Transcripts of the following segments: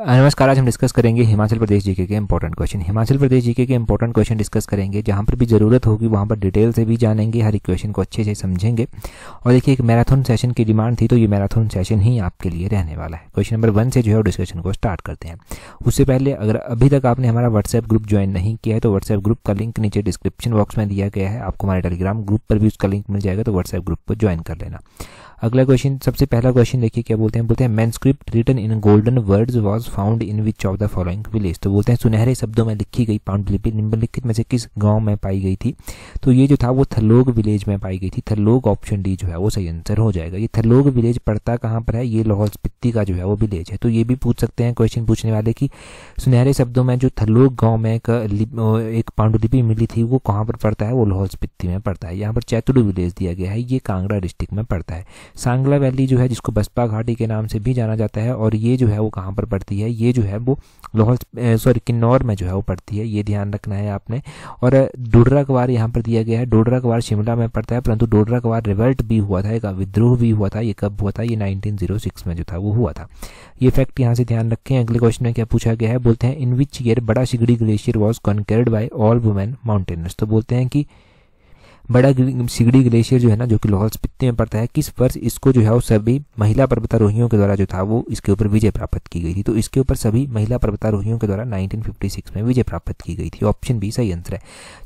नमस्कार आज हम डिस्कस करेंगे हिमाचल प्रदेश जीके के important question Himachal Pradesh GK के इंपॉर्टेंट क्वेश्चन डिस्कस करेंगे जहां पर भी ज़रूरत होगी वहां पर डिटेल से भी जानेंगे हर एक क्वेश्चन को अच्छे से समझेंगे और देखिए एक मैराथन सेशन की डिमांड थी तो ये मैराथन सेशन ही आपके लिए रहने वाला है क्वेश्चन नंबर वन से जो है डिस्कशन को स्टार्ट करते हैं उससे पहले अगर अभी तक आपने हमारा व्हाट्सएप ग्रुप ज्वाइन नहीं किया है तो व्हाट्सएप ग्रुप का लिंक नीचे डिस्क्रिप्शन बॉक्स में दिया गया है आपको हमारे टेलीग्राम ग्रुप पर भी उसका लिंक मिल जाएगा तो व्हाट्सएप ग्रुप को ज्वाइन कर लेना अगला क्वेश्चन सबसे पहला क्वेश्चन देखिए क्या बोलते हैं बोलते हैं main script in golden words was found in which of the following village तो बोलते हैं सुनहरे शब्दों में लिखी गई पांडुलिपि निम्नलिखित में से किस गांव में पाई गई थी तो ये जो था वो थलोग विलेज में पाई गई थी थलोग ऑप्शन डी जो है वो सही आंसर हो जाएगा ये थलोग विलेज पड़ता कहाँ पर है ये लाहौल स्पिति का जो है वो विलेज है तो ये भी पूछ सकते हैं क्वेश्चन पूछने वाले की सुनहरे शब्दों में जो थलोग गाँव में एक, पांडुलिपि मिली थी वो कहाँ पर पड़ता है वो लाहौल स्पिति में पड़ता है यहाँ पर चैतुडू विलेज दिया गया है ये कांगड़ा डिस्ट्रिक्ट में पड़ता है सांगला वैली जो है जिसको बसपा घाटी के नाम से भी जाना जाता है और ये जो है वो कहाँ पर पड़ती है ये जो है वो लाहौल सॉरी किन्नौर में जो है वो पड़ती है ये ध्यान रखना है आपने और डोडरा कवार यहाँ पर दिया गया है डोडरा कवार शिमला में पड़ता है परंतु डोडरा कवार रिवर्ट भी हुआ था एक विद्रोह भी हुआ था ये कब हुआ था ये सिक्स में जो था वो हुआ था ये फैक्ट यहाँ से ध्यान रखें अगले क्वेश्चन में क्या पूछा गया है बोलते हैं in which year Bara Shigri glacier was conquered by all women mountaineers तो बोलते हैं कि बड़ा सिगड़ी ग्लेशियर जो है ना जो कि लाहौल स्पीति में पड़ता है किस वर्ष इसको जो है वो सभी महिला पर्वतारोहियों के द्वारा जो था वो इसके ऊपर विजय प्राप्त की गई थी तो इसके ऊपर सभी महिला पर्वतारोहियों के द्वारा 1956 में विजय प्राप्त की गई थी ऑप्शन बी सही आंसर है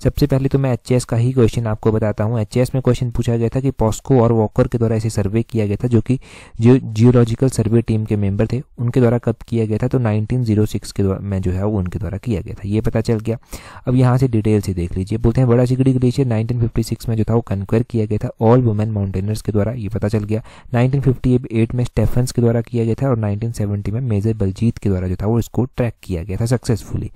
सबसे पहले तो मैं एच का ही क्वेश्चन आपको बताता हूँ एच में क्वेश्चन पूछा गया था कि पॉस्को और वॉकर के द्वारा इसे सर्वे किया गया था जो कि जियोलॉजिकल सर्वे टीम के मेंबर थे उनके द्वारा कब किया गया था तो नाइनटीन के द्वारा में जो है वो उनके द्वारा किया गया था ये पता चल गया अब यहाँ से डिटेल से देख लीजिए बोलते हैं बड़ा सिगड़ी ग्लेशियर नाइनटीन 1956 में जो था वो कंक्वेयर किया गया था ऑल वुमेन माउंटेनर्स के द्वारा ये पता चल गया 1958 में स्टेफेंस के द्वारा किया गया था और 1970 में मेजर बलजीत के द्वारा जो था वो इसको ट्रैक किया गया था सक्सेसफुली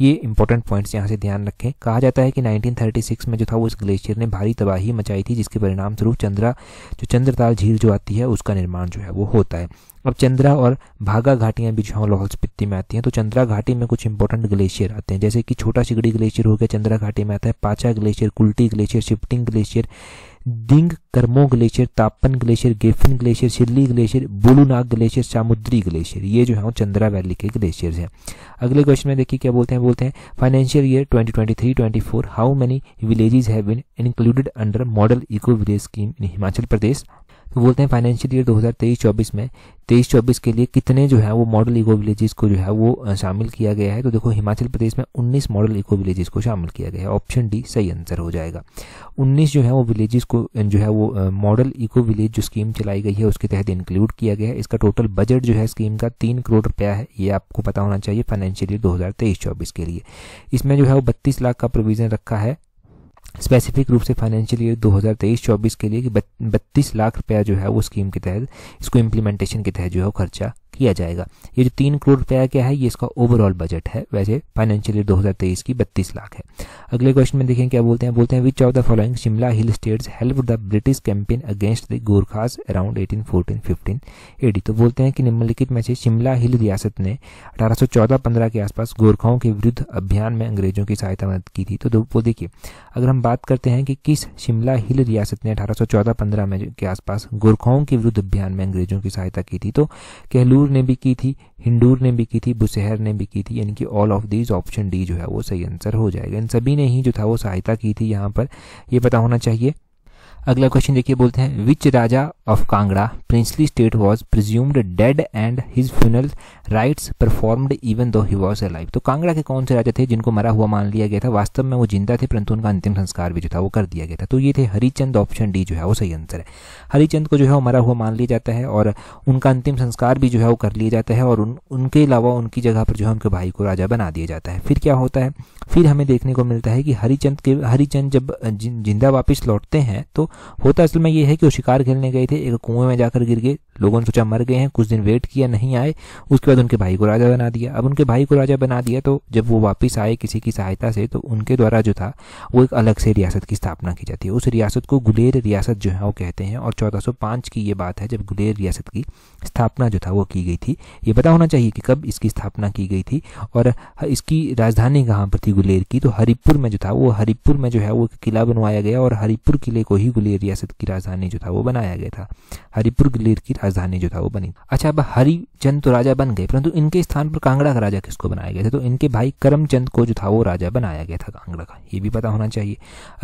ये इंपॉर्टेंट पॉइंट्स यहाँ से ध्यान रखें कहा जाता है कि 1936 में जो था वो इस ग्लेशियर ने भारी तबाही मचाई थी जिसके परिणाम स्वरूप चंद्रा जो चंद्रताल झील जो आती है उसका निर्माण जो है वो होता है अब चंद्रा और भागा घाटियाँ भी जो लाहौल स्पिति में आती हैं तो चंद्रा घाटी में कुछ इंपॉर्टेंट ग्लेशियर आते हैं जैसे कि छोटा शिगड़ी ग्लेशियर हो गया चंद्रा घाटी में आता है पाचा ग्लेशियर कुल्टी ग्लेशियर शिफ्टिंग glacier Ding Karmo glacier Tapan glacier Gephan glacier Shilli glacier Bulunag glacier Samudri glacier ये जो है चंद्रा वैली के ग्लेशियर हैं अगले क्वेश्चन में देखिए क्या बोलते हैं बोलते हैं financial year 2023-24 how many villages have been included under model eco village scheme in Himachal Pradesh तो बोलते हैं फाइनेंशियल ईयर 2023-24 में 23-24 के लिए कितने जो है वो मॉडल इको विलेजेस को जो है वो शामिल किया गया है तो देखो हिमाचल प्रदेश में 19 मॉडल इको विलेजेस को शामिल किया गया है ऑप्शन डी सही आंसर हो जाएगा 19 जो है वो विलेजेस को जो है वो मॉडल इको विलेज जो स्कीम चलाई गई है उसके तहत इंक्लूड किया गया है इसका टोटल बजट जो है स्कीम का तीन करोड़ रुपया है ये आपको पता होना चाहिए फाइनेंशियल ईयर दो हजार के लिए इसमें जो है वो बत्तीस लाख का प्रोविजन रखा है स्पेसिफिक रूप से फाइनेंशियल ईयर 2023-24 के लिए बत्तीस लाख रुपया जो है वो स्कीम के तहत इसको इम्प्लीमेंटेशन के तहत जो है वो खर्चा किया जाएगा ये जो तीन करोड़ रुपया क्या है ये इसका ओवरऑल बजट है वैसे फाइनेंशियल ईयर 2023 की बत्तीस लाख है अगले क्वेश्चन में देखें क्या बोलते हैं बोलते हैं which of the following Shimla hill states help the British campaign against the Gorkhas around eighteen fourteen fifteen AD तो बोलते हैं कि निम्नलिखित में से शिमला हिल रियासत ने अठारह सौ के आसपास गोरखाओं के विरुद्ध अभियान में अंग्रेजों की सहायता मदद की थी तो वो देखिए अगर हम बात करते हैं कि किस शिमला हिल रियासत ने अठारह सौ में के आसपास गोरखाओं के विरुद्ध अभियान में अंग्रेजों की सहायता की थी तो कहलूर हिंदूर ने भी की थी हिंडूर ने भी की थी बुसहर ने भी की थी यानी कि all of these option D जो है वो सही आंसर हो जाएगा इन सभी ने ही जो था वो सहायता की थी यहाँ पर ये पता होना चाहिए अगला क्वेश्चन देखिए बोलते हैं which raja of Kangra princely state was presumed dead and his funeral rites performed even though he was life तो कांगड़ा के कौन से राजा थे जिनको मरा हुआ मान लिया गया था वास्तव में वो जिंदा थे परंतु उनका अंतिम संस्कार भी जो था वो कर दिया गया था तो ये थे हरिचंद ऑप्शन डी जो है वो सही आंसर है हरिचंद को जो है वो मरा हुआ मान लिया जाता है और उनका अंतिम संस्कार भी जो है वो कर लिया जाता है और उन, उनके अलावा उनकी जगह पर जो है उनके भाई को राजा बना दिया जाता है फिर क्या होता है फिर हमें देखने को मिलता है कि हरिचंद के हरिचंद जब जिंदा वापिस लौटते हैं तो होता असल में ये है कि वो शिकार खेलने गए थे एक कुएं में जाकर गिर गए लोगों ने सोचा मर गए हैं कुछ दिन वेट किया नहीं आए उसके बाद उनके भाई को राजा बना दिया अब उनके भाई को राजा बना दिया तो जब वो वापस आए किसी की सहायता से तो उनके द्वारा जो था वो एक अलग से रियासत की स्थापना की जाती है उस रियासत को गुलेर रियासत जो है वो कहते हैं और चौदह की ये बात है जब गुलेर रियासत की स्थापना जो था वो की गई थी ये पता होना चाहिए कि कब इसकी स्थापना की गई थी और इसकी राजधानी कहाँ पर थी गुलेर की तो हरिपुर में जो था वो हरिपुर में जो है वो किला बनवाया गया और हरिपुर किले को ही ग्वालियर रियासत की राजधानी जो था वो बनाया गया था हरिपुर ग्वालियर की राजधानी जो था वो बनी अच्छा अब हरिचंद तो राजा बन गए परंतु इनके स्थान पर कांगड़ा का राजा किसको बनाया गया था तो इनके भाई करमचंद को जो था वो राजा बनाया गया था कांगड़ा का ये भी पता होना चाहिए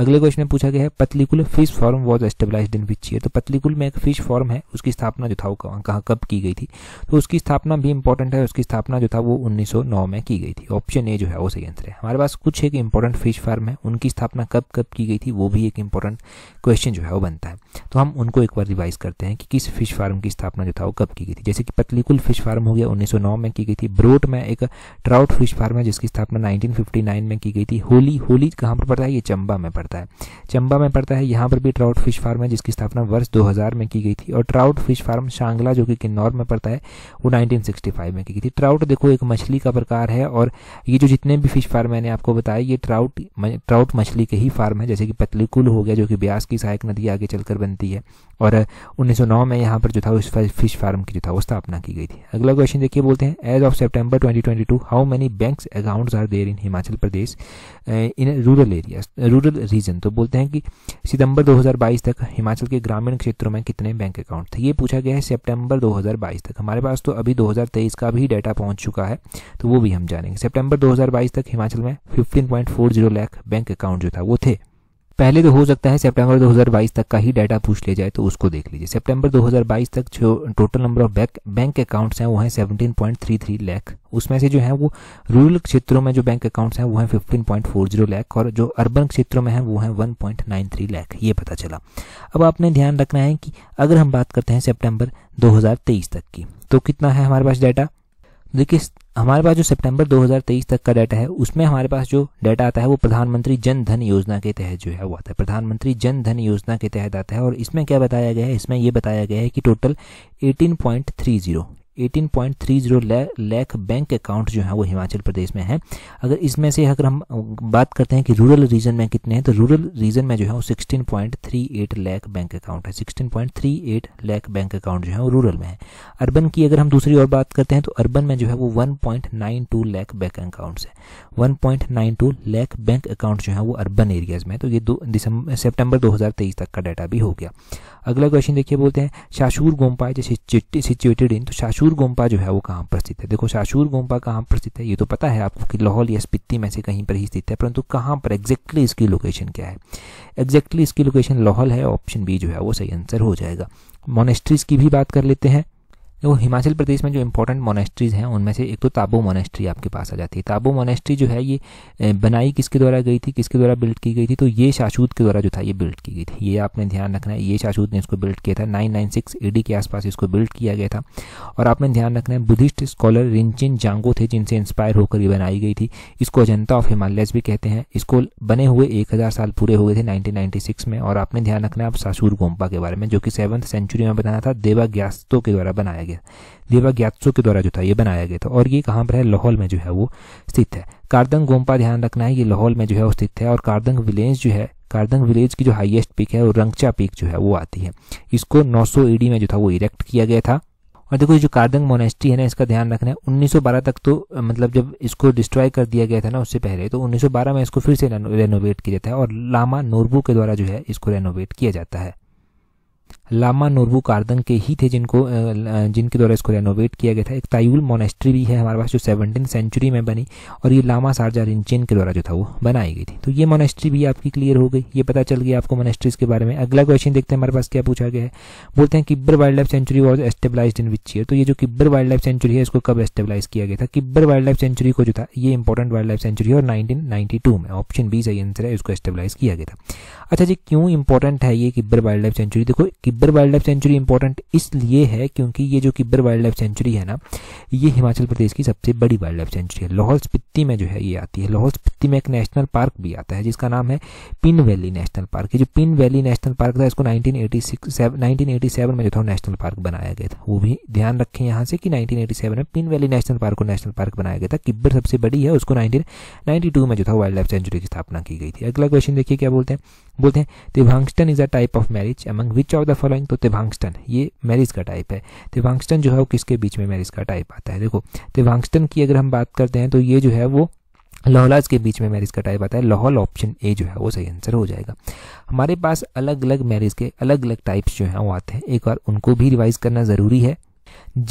अगले क्वेश्चन में पूछा गया है Patlikuhl fish farm was established in which year तो पतलीकुल में एक फिश फॉर्म है उसकी स्थापना जो था वो कहाँ कब की गई थी तो उसकी स्थापना भी इंपॉर्टेंट है उसकी स्थापना जो था वो उन्नीस में की गई थी ऑप्शन ए जो है वो सही आंसर है हमारे पास कुछ एक इंपॉर्टेंट फिश फार्म है उनकी स्थापना कब कब की गई थी वो भी एक इंपॉर्टेंट क्वेश्चन 兴趣还有笨蛋。तो हम उनको एक बार रिवाइज करते हैं कि किस फिश फार्म की स्थापना जो था वो कब की गई थी जैसे कि पतलीकुल फिश फार्म हो गया 1909 में की गई थी ब्रोट में एक ट्राउट फिश फार्म है जिसकी स्थापना 1959 में की गई थी होली होली कहाँ पर पड़ता है ये चंबा में पड़ता है चंबा में पड़ता है यहाँ पर भी ट्राउट फिश फार्म है जिसकी स्थापना वर्ष दो में की गई थी और ट्राउट फिश फार्म शांगला जो कि किन्नौर में पड़ता है वो नाइनटीन में की गई थी ट्राउट देखो एक मछली का प्रकार है और ये जो जितने भी फिश फार्म मैंने आपको बताया ये ट्राउट ट्राउट मछली के ही फार्म है जैसे कि पतलीकुल हो गया जो कि ब्यास की सहायक नदी आगे चलकर बनती है और 1909 में यहाँ पर जो था उस फिश फार्म की जो था वो स्थापना की गई थी अगला क्वेश्चन देखिए बोलते हैं as of September 2022 twenty two how many bank accounts are there in Himachal Pradesh in rural area rural region तो बोलते हैं कि सितंबर 2022 तक हिमाचल के ग्रामीण क्षेत्रों में कितने बैंक अकाउंट थे ये पूछा गया है सेप्टेम्बर दो तक हमारे पास तो अभी दो का भी डाटा पहुंच चुका है तो वो भी हम जानेंगे सेप्टेम्बर दो तक हिमाचल में फिफ्टीन पॉइंट बैंक अकाउंट जो था वो थे पहले तो हो सकता है सितंबर 2022 तक का ही डाटा पूछ लिया जाए तो उसको देख लीजिए सितंबर 2022 तक जो total number of bank bank accounts हैं वो हैं 17.33 लाख उसमें से जो है वो रूरल क्षेत्रों में जो बैंक अकाउंट्स हैं वो हैं 15.40 लाख और जो अर्बन क्षेत्रों में हैं वो हैं 1.93 लाख ये पता चला अब आपने ध्यान रखना है कि अगर हम बात करते हैं सेप्टेम्बर दो तक की तो कितना है हमारे पास डाटा देखिए हमारे पास जो सितंबर 2023 तक का डाटा है उसमें हमारे पास जो डाटा आता है वो प्रधानमंत्री जन धन योजना के तहत जो है वो आता है प्रधानमंत्री जन धन योजना के तहत आता है और इसमें क्या बताया गया है इसमें ये बताया गया है कि टोटल 18.30 18.30 लाख बैंक अकाउंट जो है वो हिमाचल प्रदेश में है अगर इसमें से अगर हम बात करते हैं कि रूरल रीजन में कितने हैं तो रूरल रीजन में जो है वो 16.38 लाख बैंक अकाउंट है 16.38 लाख बैंक अकाउंट जो है वो रूरल में है अर्बन की अगर हम दूसरी और बात करते हैं तो अर्बन में जो है वो वन लाख बैंक अकाउंट है वन लाख बैंक अकाउंट जो है वो अर्बन एरियाज में है तो ये दो दिसंबर सेप्टेम्बर दो तक का डाटा भी हो गया अगला क्वेश्चन देखिए बोलते हैं शाशूर गोम्पा जैसे सिचुएटेड इन तो शाशूर गोम्पा जो है वो कहाँ पर स्थित है देखो शाशूर गोम्पा कहाँ पर स्थित है ये तो पता है आपको कि लाहौल या स्पिति में से कहीं पर ही स्थित है परंतु कहाँ पर एग्जैक्टली इसकी लोकेशन क्या है एग्जैक्टली इसकी लोकेशन लाहौल है ऑप्शन बी जो है वो सही आंसर हो जाएगा मोनेस्ट्रीज की भी बात कर लेते हैं देखो हिमाचल प्रदेश में जो इम्पोर्टेंट मोनेस्ट्रीज हैं उनमें से एक तो ताबो मोनेस्ट्री आपके पास आ जाती है ताबो मोनेस्ट्री जो है ये बनाई किसके द्वारा गई थी किसके द्वारा बिल्ड की गई थी तो ये शाशूद के द्वारा जो था ये बिल्ड की गई थी ये आपने ध्यान रखना है ये शाशूद ने इसको बिल्ड किया था नाइन नाइन सिक्स एडी के आसपास इसको बिल्ड किया गया था और आपने ध्यान रखना है बुद्धिस्ट स्कॉलर रिंचिन जांगो थे जिनसे इंस्पायर होकर ये बनाई गई थी इसको अजंता ऑफ हिमालयस भी कहते हैं इसको बने हुए एक हज़ार साल पूरे हुए थे नाइनटीन में और आपने ध्यान रखना है आप सासूर गोम्पा के बारे में जो कि सेवन्थ सेंचुरी में बनाया था देवाग्यास्तो के द्वारा बनाया गया गया देवा ग्यात्सो के द्वारा जो था ये बनाया गया था और ये कहाँ पर है लाहौल में जो है वो स्थित है कारदंग गोम्पा ध्यान रखना है ये लाहौल में जो है वो स्थित है और कारदंग विलेज जो है कारदंग विलेज की जो हाइएस्ट पीक है वो रंगचा पीक जो है वो आती है इसको नौ सौ में जो था वो इरेक्ट किया गया था और देखो जो कारदंग मोनेस्ट्री है ना इसका ध्यान रखना है 1912 तक तो मतलब जब इसको डिस्ट्रॉय कर दिया गया था ना उससे पहले तो 1912 में इसको फिर से रेनोवेट किया जाता है और लामा नोरबू के द्वारा जो है इसको रेनोवेट किया जाता है लामा नोरबू कार्दन के ही थे जिनको जिनके द्वारा इसको रेनोवेट किया गया था एक तायुल मोनेस्ट्री भी है हमारे पास जो सेवनटीन सेंचुरी में बनी और ये लामा सार्जा रिंचेन के द्वारा जो था वो बनाई गई थी तो ये मोनेस्ट्री भी आपकी क्लियर हो गई ये पता चल गया आपको मोनेस्ट्रीज के बारे में अगला क्वेश्चन देखते हैं हमारे पास क्या पूछा गया है बोलते हैं Kibber wildlife sanctuary was established in which year तो ये जो किब्बर वाइल्ड लाइफ सेंचुरी है इसको कब एस्टेब्लाइज किया गया था किब्बर वाइल्ड लाइफ सेंचुरी को जो था ये इंपॉर्टेंट वाइल्ड लाइफ सेंचुरी और नाइनटीन में ऑप्शन बी सही आंसर है इसको एस्टेब्लाइज किया गया था अच्छा जी क्यों इंपॉर्टेंट है ये किब्बर वाइल्ड लाइफ सेंचुरी देखो Kibber wildlife sanctuary important इसलिए है क्योंकि ये जो किब्बर वाइल्ड लाइफ सेंचुरी है ना ये हिमाचल प्रदेश की सबसे बड़ी वाइल्ड लाइफ सेंचुरी है लाहौल स्पित्ती में जो है ये आती है लाहौल स्पिति में एक नेशनल पार्क भी आता है जिसका नाम है पिन वैली नेशनल पार्क ये जो पिन वैली नेशनल पार्क था इसको नाइनटीन एटी में जो था नेशनल पार्क बनाया गया था वो भी ध्यान रखें यहाँ से कि नाइनटीन में पिन वैली नेशनल पार्क को नेशनल पार्क बनाया गया था किब्बर सबसे बड़ी है उसको नाइनटीन में जो था वाइल्ड लाइफ सेंचुरी की स्थापना की गई थी अगला क्वेश्चन देखिए क्या बोलते हैं बोलते हैं तिभांगस्टन is a type of marriage among which of the following तो तिभांगस्टन ये मैरिज का टाइप है तिभांगस्टन जो है वो किसके बीच में मैरिज का टाइप आता है देखो तिभांगस्टन की अगर हम बात करते हैं तो ये जो है वो लोहलाज के बीच में मैरिज का टाइप आता है लाहौल ऑप्शन ए जो है वो सही आंसर हो जाएगा हमारे पास अलग अलग मैरिज के अलग अलग टाइप्स जो हैं वो आते हैं एक बार उनको भी रिवाइज करना ज़रूरी है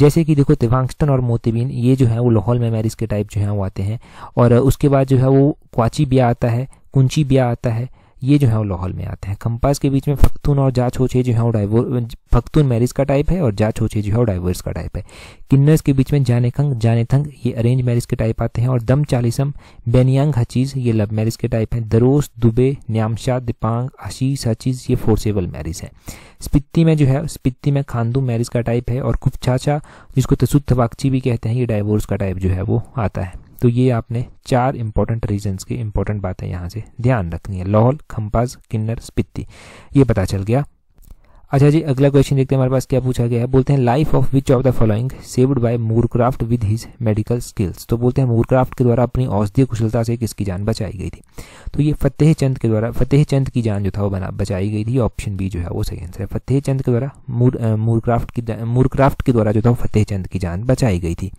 जैसे कि देखो तिभांगस्टन और मोतीबीन ये जो है वो लाहौल में मैरिज के टाइप जो है वो आते हैं और उसके बाद जो है वो क्वाची ब्याह आता है कुंची ब्याह आता है ये जो है वो लाहौल में आते हैं कंपास के बीच में फख्तून और जाछोचे जो है वो डाइवोर फख्तून मैरिज का टाइप है और जाछोचे जो है वो डाइवोर्स का टाइप है किन्नर्स के बीच में जाने खंग जाने थंग ये अरेंज मैरिज के टाइप आते हैं और दम चालीसम बेनियांग हचीज ये लव मैरिज के टाइप हैं दरोस दुबे न्यामशा दिपांग आशीष हचीज ये फोर्सेबल मैरिज है स्पित्ती में जो है स्पित्ती में खानदू मैरिज का टाइप है और कुपछाछा जिसको तसुद भी कहते हैं ये डाइवोर्स का टाइप जो है वो आता है तो ये आपने चार इंपॉर्टेंट रीजन की इंपॉर्टेंट बातें यहाँ से ध्यान रखनी है लाहौल खम्पाज किन्नर स्पिति ये पता चल गया अच्छा जी अगला क्वेश्चन देखते हैं हमारे पास क्या पूछा गया है बोलते हैं life of which of the following saved by Moorcroft with his medical skills तो बोलते हैं मूरक्राफ्ट के द्वारा अपनी औषधीय कुशलता से किसकी जान बचाई गई थी तो ये फतेह चंद के द्वारा फतेह चंद की जान जो था वो बना बचाई गई थी ऑप्शन बी जो है वो सही आंसर है फतेह चंद के द्वारा मूरक्राफ्ट की मूरक्राफ्ट के द्वारा जो था फतेह चंद की जान बचाई गई थी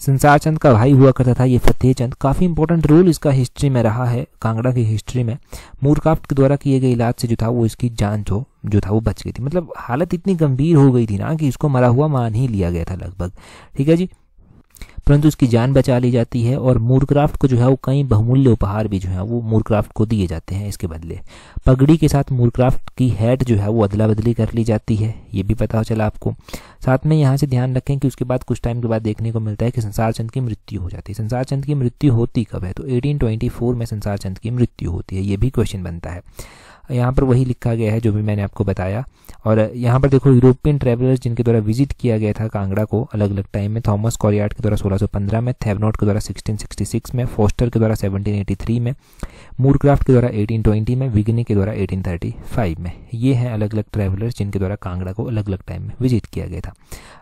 संसार चंद का भाई हुआ करता था ये फतेह चंद काफ़ी इंपॉर्टेंट रोल इसका हिस्ट्री में रहा है कांगड़ा की हिस्ट्री में मूरकाफ्ट के द्वारा किए गए इलाज से जो था वो इसकी जान जो जो था वो बच गई थी मतलब हालत इतनी गंभीर हो गई थी ना कि इसको मरा हुआ मान ही लिया गया था लगभग ठीक है जी परंतु उसकी जान बचा ली जाती है और मूरक्राफ्ट को जो है वो कई बहुमूल्य उपहार भी जो है वो मूरक्राफ्ट को दिए जाते हैं इसके बदले पगड़ी के साथ मूरक्राफ्ट की हेड जो है वो अदला बदली कर ली जाती है ये भी पता हो चला आपको साथ में यहाँ से ध्यान रखें कि उसके बाद कुछ टाइम के बाद देखने को मिलता है कि संसार चंद की मृत्यु हो जाती है संसार चंद की मृत्यु होती कब है तो एटीन में संसार चंद की मृत्यु होती है ये भी क्वेश्चन बनता है यहाँ पर वही लिखा गया है जो भी मैंने आपको बताया और यहाँ पर देखो यूरोपियन ट्रेवलर्स जिनके द्वारा विजिट किया गया था कांगड़ा को अलग अलग टाइम में थॉमस कॉरियार्ड के द्वारा 1615 में थेवनोट के द्वारा 1666 में फोस्टर के द्वारा 1783 में मूरक्राफ्ट के द्वारा 1820 में विगनी के द्वारा 1835 में ये हैं अलग अलग ट्रेवलर्स जिनके द्वारा कांगड़ा को अलग अलग टाइम में विजिट किया गया था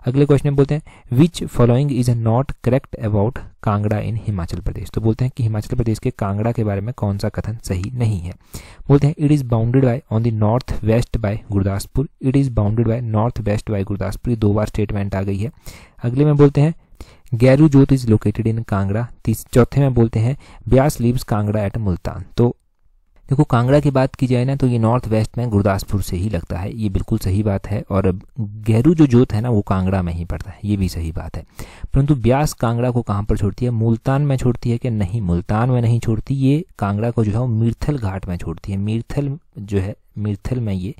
अगले क्वेश्चन बोलते हैं which following is not correct about Kangra in Himachal Pradesh तो बोलते हैं कि हिमाचल प्रदेश के कांगड़ा के बारे में कौन सा कथन सही नहीं है बोलते हैं it is bounded by on the north west by Gurdaspur it is bounded by north west by Gurdaspur दो बार स्टेटमेंट आ गई है अगले में बोलते हैं गैरू जोत इज लोकेटेड इन कांगड़ा चौथे में बोलते हैं ब्यास लीव्स कांगड़ा एट मुल्तान तो देखो कांगड़ा की बात की जाए ना तो ये नॉर्थ वेस्ट में गुरदासपुर से ही लगता है ये बिल्कुल सही बात है और गहरू जो जोत है ना वो कांगड़ा में ही पड़ता है ये भी सही बात है परंतु ब्यास कांगड़ा को कहाँ पर छोड़ती है मुल्तान में छोड़ती है कि नहीं मुल्तान में नहीं छोड़ती ये कांगड़ा को जो है वो मीरथल घाट में छोड़ती है मीरथल जो है मीरथल में ये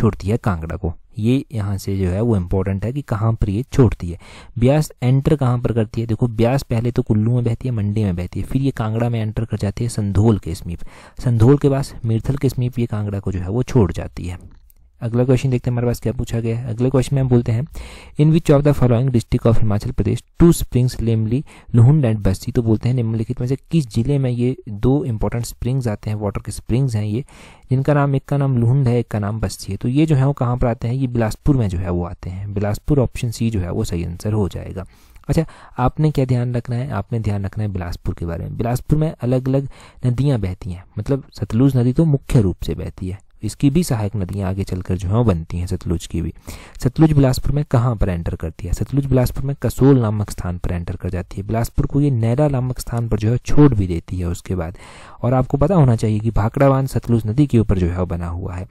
छोड़ती है कांगड़ा को ये यहाँ से जो है वो इम्पोर्टेंट है कि कहाँ पर ये छोड़ती है ब्यास एंटर कहाँ पर करती है देखो ब्यास पहले तो कुल्लू में बहती है मंडी में बहती है फिर ये कांगड़ा में एंटर कर जाती है संधोल के समीप संधोल के पास मीरथल के समीप ये कांगड़ा को जो है वो छोड़ जाती है अगला क्वेश्चन देखते हैं हमारे पास क्या पूछा गया है अगले क्वेश्चन में हम बोलते हैं in which of the following district of Himachal Pradesh two springs लेमली लुहुंड एंड बस्ती तो बोलते हैं निम्नलिखित में से किस जिले में ये दो इंपॉर्टेंट स्प्रिंग्स आते हैं वाटर के स्प्रिंग्स हैं ये जिनका नाम एक का नाम लुहुंड है एक का नाम बस्ती है तो ये जो है वो कहाँ पर आते हैं ये बिलासपुर में जो है वो आते हैं बिलासपुर ऑप्शन सी जो है वो सही आंसर हो जाएगा अच्छा आपने क्या ध्यान रखना है आपने ध्यान रखना है बिलासपुर के बारे में बिलासपुर में अलग अलग नदियाँ बहती हैं मतलब सतलुज नदी तो मुख्य रूप से बहती है इसकी भी सहायक नदियाँ आगे चलकर जो है बनती हैं सतलुज की भी सतलुज बिलासपुर में कहाँ पर एंटर करती है सतलुज बिलासपुर में कसोल नामक स्थान पर एंटर कर जाती है बिलासपुर को ये नैरा नामक स्थान पर जो है छोड़ भी देती है उसके बाद और आपको पता होना चाहिए कि भाकड़ा बांध सतलुज नदी के ऊपर जो है बना हुआ है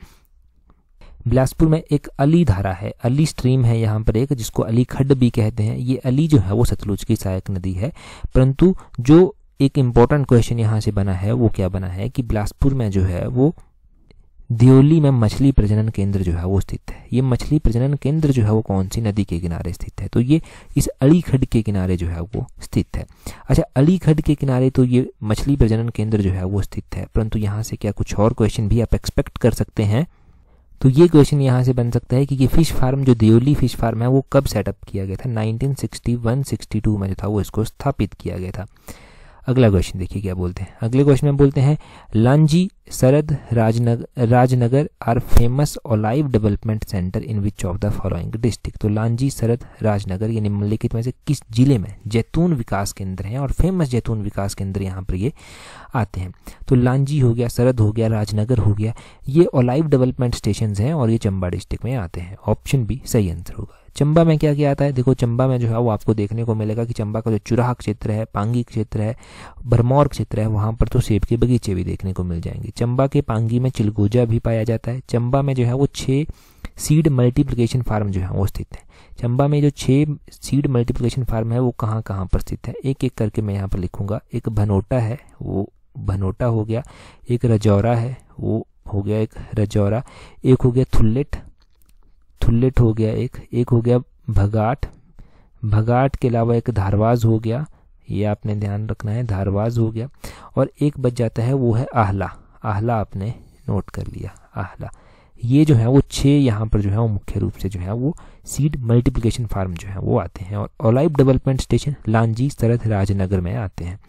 बिलासपुर में एक अली धारा है अली स्ट्रीम है यहाँ पर एक जिसको अली खड्ड भी कहते हैं ये अली जो है वो सतलुज की सहायक नदी है परंतु जो एक इम्पॉर्टेंट क्वेश्चन यहाँ से बना है वो क्या बना है कि बिलासपुर में जो है वो दियोली में मछली प्रजनन केंद्र जो है वो स्थित है ये मछली प्रजनन केंद्र जो है वो कौन सी नदी के किनारे स्थित है तो ये इस अली खड के किनारे जो है वो स्थित है अच्छा अली खड्ड के किनारे तो ये मछली प्रजनन केंद्र जो है वो स्थित है परंतु यहाँ से क्या कुछ और क्वेश्चन भी आप एक्सपेक्ट कर सकते हैं तो ये क्वेश्चन यहाँ से बन सकता है कि ये फिश फार्म जो दियोली फिश फार्म है वो कब सेटअप किया गया था नाइनटीन सिक्सटी में जो था वो इसको स्थापित किया गया था अगला क्वेश्चन देखिए क्या बोलते हैं अगले क्वेश्चन में बोलते हैं Lanji Sarad Rajnagar Rajnagar are famous olive development centre in which of the following district तो लांजी सरद राजनगर ये निम्नलिखित में से किस जिले में जैतून विकास केंद्र हैं और फेमस जैतून विकास केंद्र यहाँ पर ये आते हैं तो लांजी हो गया सरद हो गया राजनगर हो गया ये ओलाइव डेवलपमेंट स्टेशन हैं और ये चंबा डिस्ट्रिक्ट में आते हैं ऑप्शन बी सही आंसर होगा चंबा में क्या किया आता है देखो चंबा में जो है वो आपको देखने को मिलेगा कि चंबा का जो चुराह क्षेत्र है पांगी क्षेत्र है भरमौर क्षेत्र है वहाँ पर तो सेब के बगीचे भी देखने को मिल जाएंगे चंबा के पांगी में चिलगोजा भी पाया जाता है चंबा में जो है वो छः सीड मल्टीप्लिकेशन फार्म जो है वो स्थित है चंबा में जो छः सीड मल्टीप्लिकेशन फार्म है वो कहाँ कहाँ पर स्थित है एक एक करके मैं यहाँ पर लिखूंगा एक भनोटा है वो भनोटा हो गया एक रजौरा है वो हो गया एक रजौरा एक हो गया थुल्लेट थुल्लेट हो गया एक एक हो गया भगाट भगाट के अलावा एक धारवाज हो गया ये आपने ध्यान रखना है धारवाज हो गया और एक बच जाता है वो है आहला आहला आपने नोट कर लिया आहला ये जो है वो छः यहाँ पर जो है वो मुख्य रूप से जो है वो सीड मल्टीप्लिकेशन फार्म जो है वो आते हैं और olive development station Lanji Sarath Rajnagar में आते हैं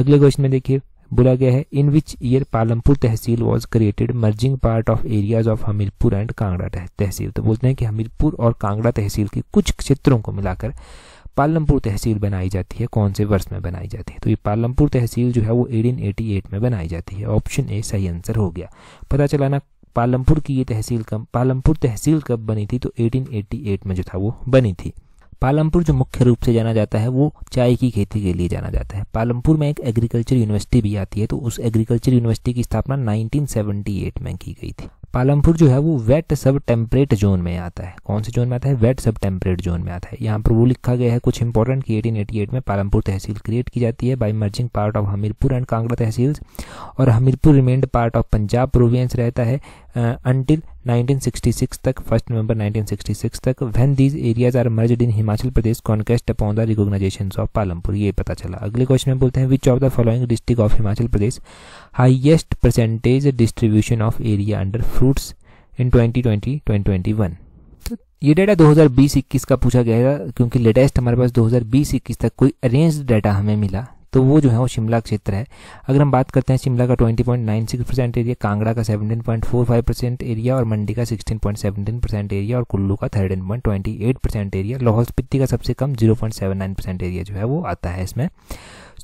अगले क्वेश्चन में देखिए बोला गया है in which year Palampur tehsil was created merging part of areas of Hamirpur and Kangra tehsil तो बोलते हैं कि हमीरपुर और कांगड़ा तहसील के कुछ क्षेत्रों को मिलाकर पालमपुर तहसील बनाई जाती है कौन से वर्ष में बनाई जाती है तो ये पालमपुर तहसील जो है वो 1888 में बनाई जाती है ऑप्शन ए सही आंसर हो गया पता चला ना पालमपुर की ये तहसील कब पालमपुर तहसील कब बनी थी तो 1888 में जो था वो बनी थी पालमपुर जो मुख्य रूप से जाना जाता है वो चाय की खेती के लिए जाना जाता है पालमपुर में एक एग्रीकल्चर यूनिवर्सिटी भी आती है तो उस एग्रीकल्चर यूनिवर्सिटी की स्थापना 1978 में की गई थी पालमपुर जो है वो वेट सब टेम्परेट जोन में आता है कौन से जोन में आता है वेट सब टेम्परेट जोन में आता है यहाँ पर वो लिखा गया है कुछ इंपॉर्टेंट कि एटीन में पालमपुर तहसील क्रिएट की जाती है by merging part of Hamirpur and Kangra tehsil और Hamirpur remained part of Punjab province रहता है अंटिल 1966 तक फर्स्ट नवंबर 1966 तक when these areas are merged in Himachal Pradesh conquest upon the recognisation of Palampur ये पता चला अगले क्वेश्चन में बोलते हैं which of the following district of Himachal Pradesh highest percentage distribution of area under fruits in twenty twenty ये डेटा दो हजार का पूछा गया क्योंकि लेटेस्ट हमारे पास दो हजार तक कोई अरेंज डाटा हमें मिला तो वो जो है वो शिमला क्षेत्र है अगर हम बात करते हैं शिमला का 20.96 परसेंट एरिया कांगड़ा का 17.45 परसेंट एरिया और मंडी का 16.17 परसेंट एरिया और कुल्लू का 13.28 परसेंट एरिया लाहौल स्पीति का सबसे कम 0.79 परसेंट एरिया जो है वो आता है इसमें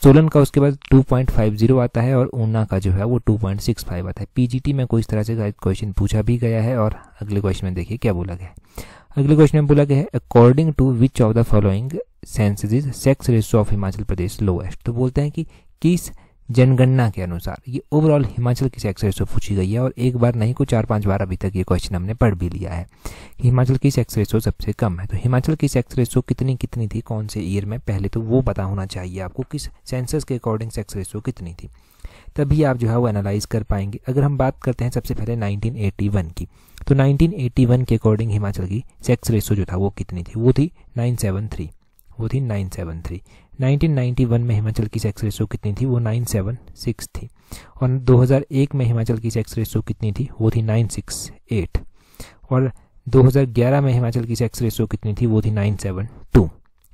सोलन का उसके बाद 2.50 आता है और ऊना का जो है वो 2.65 आता है पीजीटी में कोई इस तरह से क्वेश्चन पूछा भी गया है और अगले क्वेश्चन में देखिए क्या बोला गया है अगले क्वेश्चन में बोला गया है according to which of the following census is sex ratio of Himachal Pradesh lowest तो बोलते हैं कि किस जनगणना के अनुसार ये ओवरऑल हिमाचल की सेक्स रेशो पूछी गई है और एक बार नहीं को चार पांच बार अभी तक ये क्वेश्चन हमने पढ़ भी लिया है हिमाचल की सेक्स रेशो सबसे कम है तो हिमाचल की सेक्स रेशो कितनी कितनी थी कौन से ईयर में पहले तो वो पता होना चाहिए आपको किस सेंसस के अकॉर्डिंग सेक्स रेशो कितनी थी तभी आप जो है वो एनालाइज कर पाएंगे अगर हम बात करते हैं सबसे पहले 1981 की तो 1981 के अकॉर्डिंग हिमाचल की सेक्स रेशो जो था वो कितनी थी वो थी 973 वो थी nine seven three nineteen ninety one में हिमाचल की सेक्स रेशो कितनी थी वो नाइन सेवन सिक्स थी और 2001 में हिमाचल की सेक्स रेशो कितनी थी वो थी नाइन सिक्स एट और 2011 में हिमाचल की सेक्स रेशो कितनी थी वो थी नाइन सेवन टू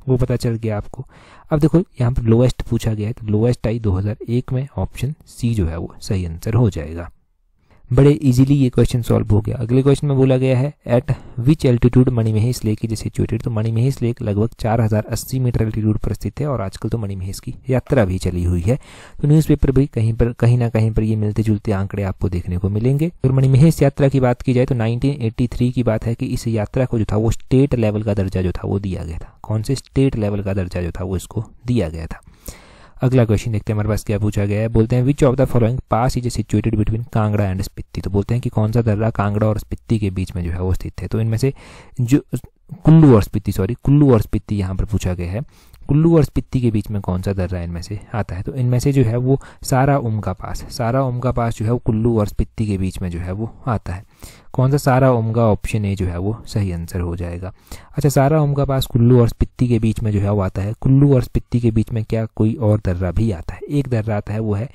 वो पता चल गया आपको अब देखो यहाँ पर लोएस्ट पूछा गया है तो लोएस्ट आई 2001 में ऑप्शन सी जो है वो सही आंसर हो जाएगा बड़े इजीली ये क्वेश्चन सॉल्व हो गया अगले क्वेश्चन में बोला गया है at which altitude Manimahesh lake is situated तो मणिमहेश लेक लगभग 4080 मीटर एल्टीट्यूड पर स्थित है और आजकल तो मणिमहेश की यात्रा भी चली हुई है तो न्यूज़पेपर भी कहीं पर कहीं ना कहीं पर ये मिलते जुलते आंकड़े आपको देखने को मिलेंगे और तो मणिमहेश यात्रा की बात की जाए तो नाइनटीन की बात है कि इस यात्रा को जो था वो स्टेट लेवल का दर्जा जो था वो दिया गया था कौन से स्टेट लेवल का दर्जा जो था वो इसको दिया गया था अगला क्वेश्चन देखते हैं हमारे पास क्या पूछा गया है बोलते हैं which of the following pass is situated between Kangra and Spiti तो बोलते हैं कि कौन सा दर्रा कांगड़ा और स्पित्ती के बीच में जो है वो स्थित है तो इनमें से जो कुल्लू और स्पिति सॉरी कुल्लू और स्पिति यहाँ पर पूछा गया है कुल्लू और स्पिति के बीच में कौन सा दर्रा इनमें से आता है तो इनमें से जो है वो सारा उम का पास सारा उम का पास जो है वो कुल्लू और स्पिति के बीच में जो है वो आता है कौन सा सारा उमगा ऑप्शन ए जो है वो सही आंसर हो जाएगा अच्छा सारा उमगा पास कुल्लू और स्पिति के बीच में जो है वो आता है कुल्लू और स्पित्ती के बीच में क्या कोई और दर्रा भी आता है एक दर्रा आता है वो है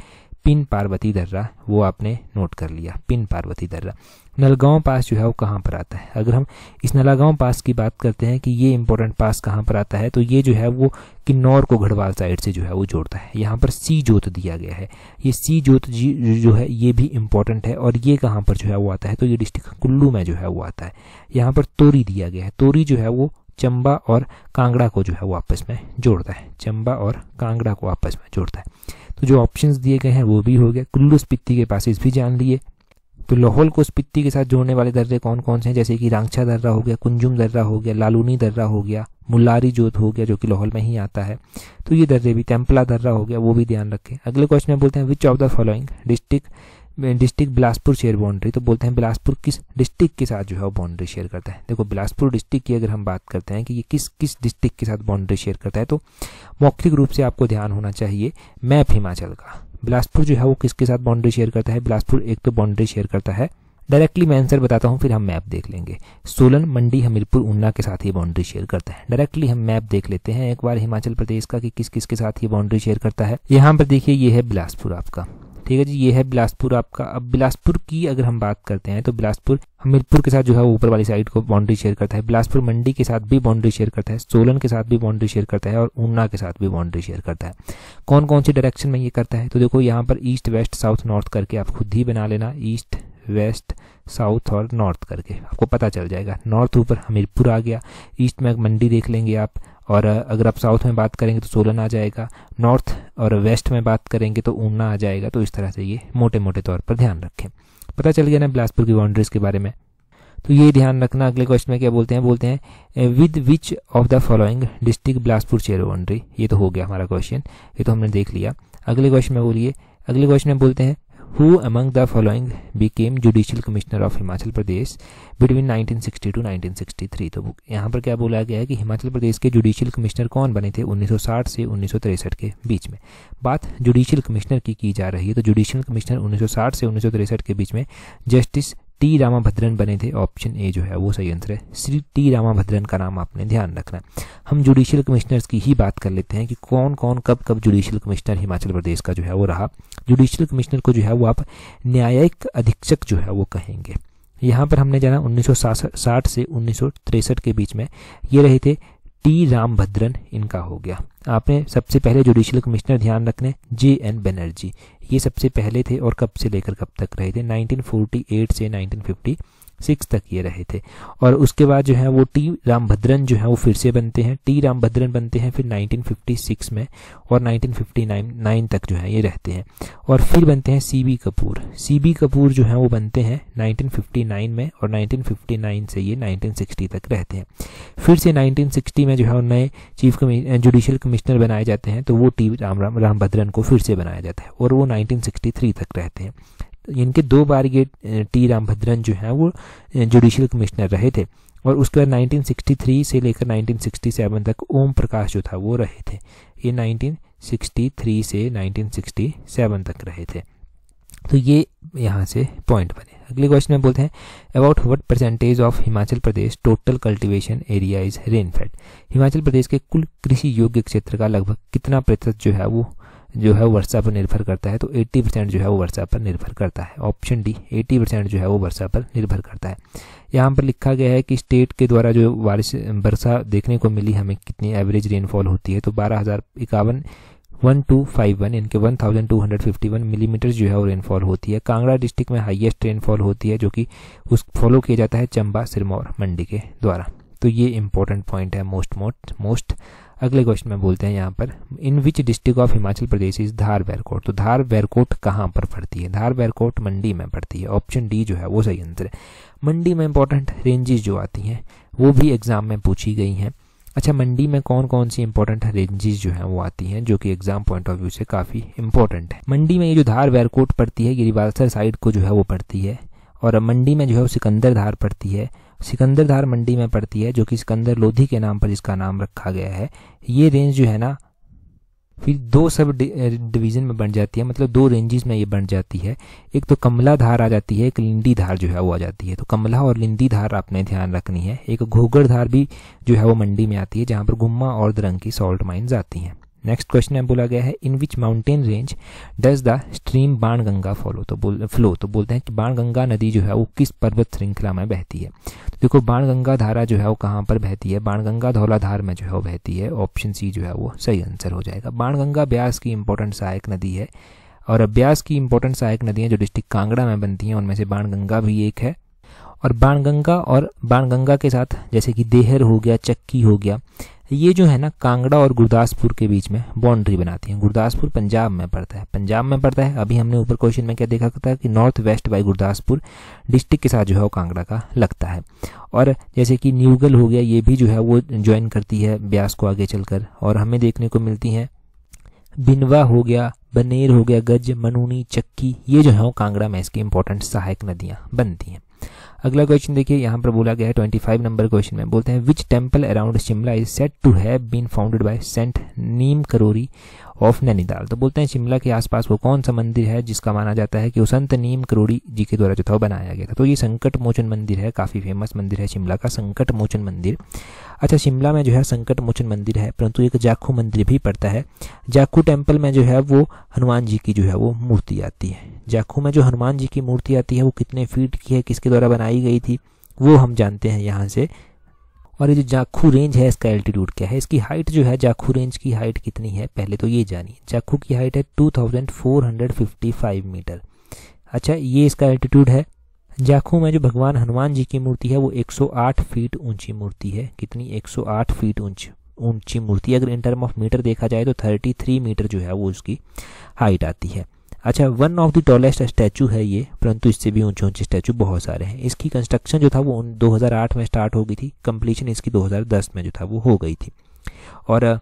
पिन पार्वती दर्रा वो आपने नोट कर लिया पिन पार्वती दर्रा नलगांव पास जो है वो कहाँ पर आता है अगर हम इस नलागांव पास की बात करते हैं कि ये इम्पोर्टेंट पास कहाँ पर आता है तो ये जो है वो किन्नौर को गढ़वाल साइड से जो है वो जोड़ता है यहाँ पर सी जोत दिया गया है ये सी जोत जी जो है ये भी इम्पोर्टेंट है और ये कहाँ पर जो है वो आता है तो ये डिस्ट्रिक्ट कुल्लू में जो है वो आता है यहाँ पर तोरी दिया गया है तोरी जो है वो चंबा और कांगड़ा को जो है वो आपस में जोड़ता है चंबा और कांगड़ा को आपस में जोड़ता है तो जो ऑप्शंस दिए गए हैं वो भी हो गया कुल्लू स्पीति के पास भी जान लिए तो लाहौल को स्पिति के साथ जोड़ने वाले दर्रे कौन कौन से हैं जैसे कि रांगछा दर्रा हो गया कुंजुम दर्रा हो गया लालूनी दर्रा हो गया मुल्लारी जोत हो गया जो कि लाहौल में ही आता है तो ये दर्रे भी टेम्पला दर्रा हो गया वो भी ध्यान रखें अगले क्वेश्चन में बोलते हैं which of the following district district Bilaspur share boundary तो बोलते हैं बिलासपुर किस डिस्ट्रिक्ट के साथ जो है वो बाउंड्री शेयर करता है देखो बिलासपुर डिस्ट्रिक्ट की अगर हम बात करते हैं कि ये किस किस डिस्ट्रिक्ट के साथ बाउंड्री शेयर करता है तो मौखिक रूप से आपको ध्यान होना चाहिए मैप हिमाचल का बिलासपुर जो है वो किसके साथ बाउंड्री शेयर करता है बिलासपुर एक तो बाउंड्री शेयर करता है डायरेक्टली मैं आंसर बताता हूँ फिर हम मैप देख लेंगे सोलन मंडी हमीरपुर उन्ना के साथ ये बाउंड्री शेयर करता है डायरेक्टली हम मैप देख लेते हैं एक बार हिमाचल प्रदेश का कि किस किस के साथ ये बाउंड्री शेयर करता है यहाँ पर देखिए ये है बिलासपुर आपका ठीक है जी ये है बिलासपुर आपका अब बिलासपुर की अगर हम बात करते हैं तो बिलासपुर हमीरपुर के साथ जो है ऊपर वाली साइड को बाउंड्री शेयर करता है बिलासपुर मंडी के साथ भी बाउंड्री शेयर करता है सोलन के साथ भी बाउंड्री शेयर करता है और ऊना के साथ भी बाउंड्री शेयर करता है कौन कौन से डायरेक्शन में ये करता है तो देखो यहाँ पर ईस्ट वेस्ट साउथ नॉर्थ करके आप खुद ही बना लेना ईस्ट वेस्ट साउथ और नॉर्थ करके आपको पता चल जाएगा नॉर्थ ऊपर हमीरपुर आ गया ईस्ट में मंडी देख लेंगे आप और अगर आप साउथ में बात करेंगे तो सोलन आ जाएगा नॉर्थ और वेस्ट में बात करेंगे तो ऊना आ जाएगा तो इस तरह से ये मोटे मोटे तौर पर ध्यान रखें पता चल गया ना बिलासपुर की बाउंड्रीज के बारे में तो ये ध्यान रखना अगले क्वेश्चन में क्या बोलते हैं बोलते हैं with which of the following district Bilaspur share boundary ये तो हो गया हमारा क्वेश्चन ये तो हमने देख लिया अगले क्वेश्चन में बोलिए अगले क्वेश्चन में बोलते हैं who who among the following became judicial commissioner of Himachal Pradesh between 1960 to 1963 तो यहाँ पर क्या बोला गया है कि हिमाचल प्रदेश के जुडिशियल कमिश्नर कौन बने थे 1960 से उन्नीस के बीच में बात जुडिशियल कमिश्नर की की जा रही है तो जुडिशियल कमिश्नर 1960 से उन्नीस के बीच में जस्टिस टी रामाभद्रन बने थे ऑप्शन ए जो है वो सही आंसर है श्री टी रामाभद्रन का नाम आपने ध्यान रखना है हम जुडिशियल कमिश्नर्स की ही बात कर लेते हैं कि कौन कौन कब कब जुडिशियल कमिश्नर हिमाचल प्रदेश का जो है वो रहा जुडिशियल कमिश्नर को जो है वो आप न्यायिक अधीक्षक जो है वो कहेंगे यहाँ पर हमने जाना 1960 से उन्नीस के बीच में ये रहे थे टी रामभद्रन इनका हो गया आपने सबसे पहले जुडिशियल कमिश्नर ध्यान रखने जे एन बनर्जी ये सबसे पहले थे और कब से लेकर कब तक रहे थे 1948 से सिक्स तक ये रहे थे और उसके बाद जो है वो टी रामभद्रन जो है वो फिर से बनते हैं टी रामभद्रन बनते हैं फिर 1956 में और 1959 नाइन तक जो है ये रहते हैं और फिर बनते हैं C B Kapoor C B Kapoor जो है वो बनते हैं 1959 में और 1959 से ये 1960 तक रहते हैं फिर से 1960 में जो है नए चीफ कमी, जुडिशियल कमिश्नर बनाए जाते हैं तो वो टी राम राम रामभद्रन को फिर से बनाया जाता है और वो नाइनटीन तक रहते हैं इनके दो बार ये टी रामभद्रन जो हैं वो जुडिशियल कमिश्नर रहे थे और उसके बाद 1963 से लेकर 1967 तक ओम प्रकाश जो था वो रहे थे ये 1963 से 1967 तक रहे थे तो ये यहाँ से पॉइंट बने अगले क्वेश्चन में बोलते हैं about what percentage of Himachal Pradesh total cultivation area is rainfed Himachal Pradesh के कुल कृषि योग्य क्षेत्र का लगभग कितना प्रतिशत जो है वो जो है वो वर्षा पर निर्भर करता है तो 80 परसेंट जो है वो वर्षा पर निर्भर करता है ऑप्शन डी 80 परसेंट जो है वो वर्षा पर निर्भर करता है यहाँ पर लिखा गया है कि स्टेट के द्वारा जो बारिश वर्षा देखने को मिली हमें कितनी एवरेज रेनफॉल होती है तो बारह हज़ार इक्यावन वन टू फाइव वन इनके one thousand two hundred fifty one millimetre जो है वो रेनफॉल होती है कांगड़ा डिस्ट्रिक्ट में हाईएस्ट रेनफॉल होती है जो कि उस फॉलो किया जाता है चंबा सिरमौर मंडी के द्वारा तो ये इंपॉर्टेंट पॉइंट है मोस्ट मोस्ट मोस्ट अगले क्वेश्चन में बोलते हैं यहाँ पर in which district of Himachal Pradesh is Dhar Barkot तो धार बैरकोट कहाँ पर पड़ती है धार बैरकोट मंडी में पड़ती है ऑप्शन डी जो है वो सही आंसर है मंडी में इंपॉर्टेंट रेंजेज जो आती हैं वो भी एग्जाम में पूछी गई हैं अच्छा मंडी में कौन कौन सी इंपॉर्टेंट रेंजेज जो हैं वो आती हैं जो कि एग्जाम पॉइंट ऑफ व्यू से काफ़ी इंपॉर्टेंट है मंडी में ये जो धार बैरकोट पड़ती है गिरिवालसर साइड को जो है वो पड़ती है और मंडी में जो है वो सिकंदर धार पड़ती है सिकंदरधार मंडी में पड़ती है जो कि सिकंदर लोधी के नाम पर इसका नाम रखा गया है ये रेंज जो है ना फिर दो सब डिवीजन में बन जाती है मतलब दो रेंजेस में ये बन जाती है एक तो कमला धार आ जाती है एक लिंडी धार जो है वो आ जाती है तो कमला और लिंडी धार आपने ध्यान रखनी है एक घोघर धार भी जो है वो मंडी में आती है जहाँ पर गुम्मा और दरंग की सॉल्ट माइन्स आती हैं नेक्स्ट क्वेश्चन में बोला गया है in which mountain range does the stream Ban Ganga follow तो बोल फ्लो तो बोलते हैं कि बाण गंगा नदी जो है वो किस पर्वत श्रृंखला में बहती है तो देखो बाण गंगा धारा जो है वो कहाँ पर बहती है बाण गंगा धौलाधार में जो है वो बहती है ऑप्शन सी जो है वो सही आंसर हो जाएगा बाण गंगा ब्यास की इंपॉर्टेंट सहायक नदी है और ब्यास की इंपॉर्टेंट सहायक नदियाँ जो डिस्ट्रिक्ट कांगड़ा में बनती हैं उनमें से बाण गंगा भी एक है और बाणगंगा और बाणगंगा के साथ जैसे कि देहर हो गया चक्की हो गया ये जो है ना कांगड़ा और गुरदासपुर के बीच में बाउंड्री बनाती है गुरदासपुर पंजाब में पड़ता है पंजाब में पड़ता है अभी हमने ऊपर क्वेश्चन में क्या देखा था कि north west by Gurdaspur district के साथ जो है वो कांगड़ा का लगता है और जैसे कि न्यूगल हो गया ये भी जो है वो ज्वाइन करती है ब्यास को आगे चलकर और हमें देखने को मिलती है बिनवा हो गया बनेर हो गया गज मनूनी चक्की ये जो है वो कांगड़ा में इसकी इंपॉर्टेंट सहायक नदियाँ बनती हैं अगला क्वेश्चन देखिए यहाँ पर बोला गया है ट्वेंटी फाइव नंबर क्वेश्चन में बोलते हैं which temple around Shimla is set to have been founded by saint Neem Karoli of Nainital तो बोलते हैं शिमला के आसपास वो कौन सा मंदिर है जिसका माना जाता है कि संत नीम करोड़ी जी के द्वारा जो था बनाया गया था तो ये संकट मोचन मंदिर है काफ़ी फेमस मंदिर है शिमला का संकट मोचन मंदिर अच्छा शिमला में जो है संकट मोचन मंदिर है परंतु एक जाखू मंदिर भी पड़ता है जाखू टेम्पल में जो है वो हनुमान जी की जो है वो मूर्ति आती है जाखू में जो हनुमान जी की मूर्ति आती है वो कितने फीट की है किसके द्वारा बनाई गई थी वो हम जानते हैं यहाँ से और ये जो जाखू रेंज है इसका एल्टीट्यूड क्या है इसकी हाइट जो है जाखू रेंज की हाइट कितनी है पहले तो ये जानिए जाखू की हाइट है 2455 मीटर अच्छा ये इसका एल्टीट्यूड है जाखू में जो भगवान हनुमान जी की मूर्ति है वो 108 फीट ऊंची मूर्ति है कितनी 108 फीट ऊंची ऊंची मूर्ति अगर इन टर्म ऑफ मीटर देखा जाए तो 33 मीटर जो है वो उसकी हाइट आती है अच्छा one of the tallest statue है ये परंतु इससे भी ऊंचे ऊंचे स्टैचू बहुत सारे हैं इसकी कंस्ट्रक्शन जो था वो 2008 में स्टार्ट हो गई थी कंप्लीशन इसकी 2010 में जो था वो हो गई थी और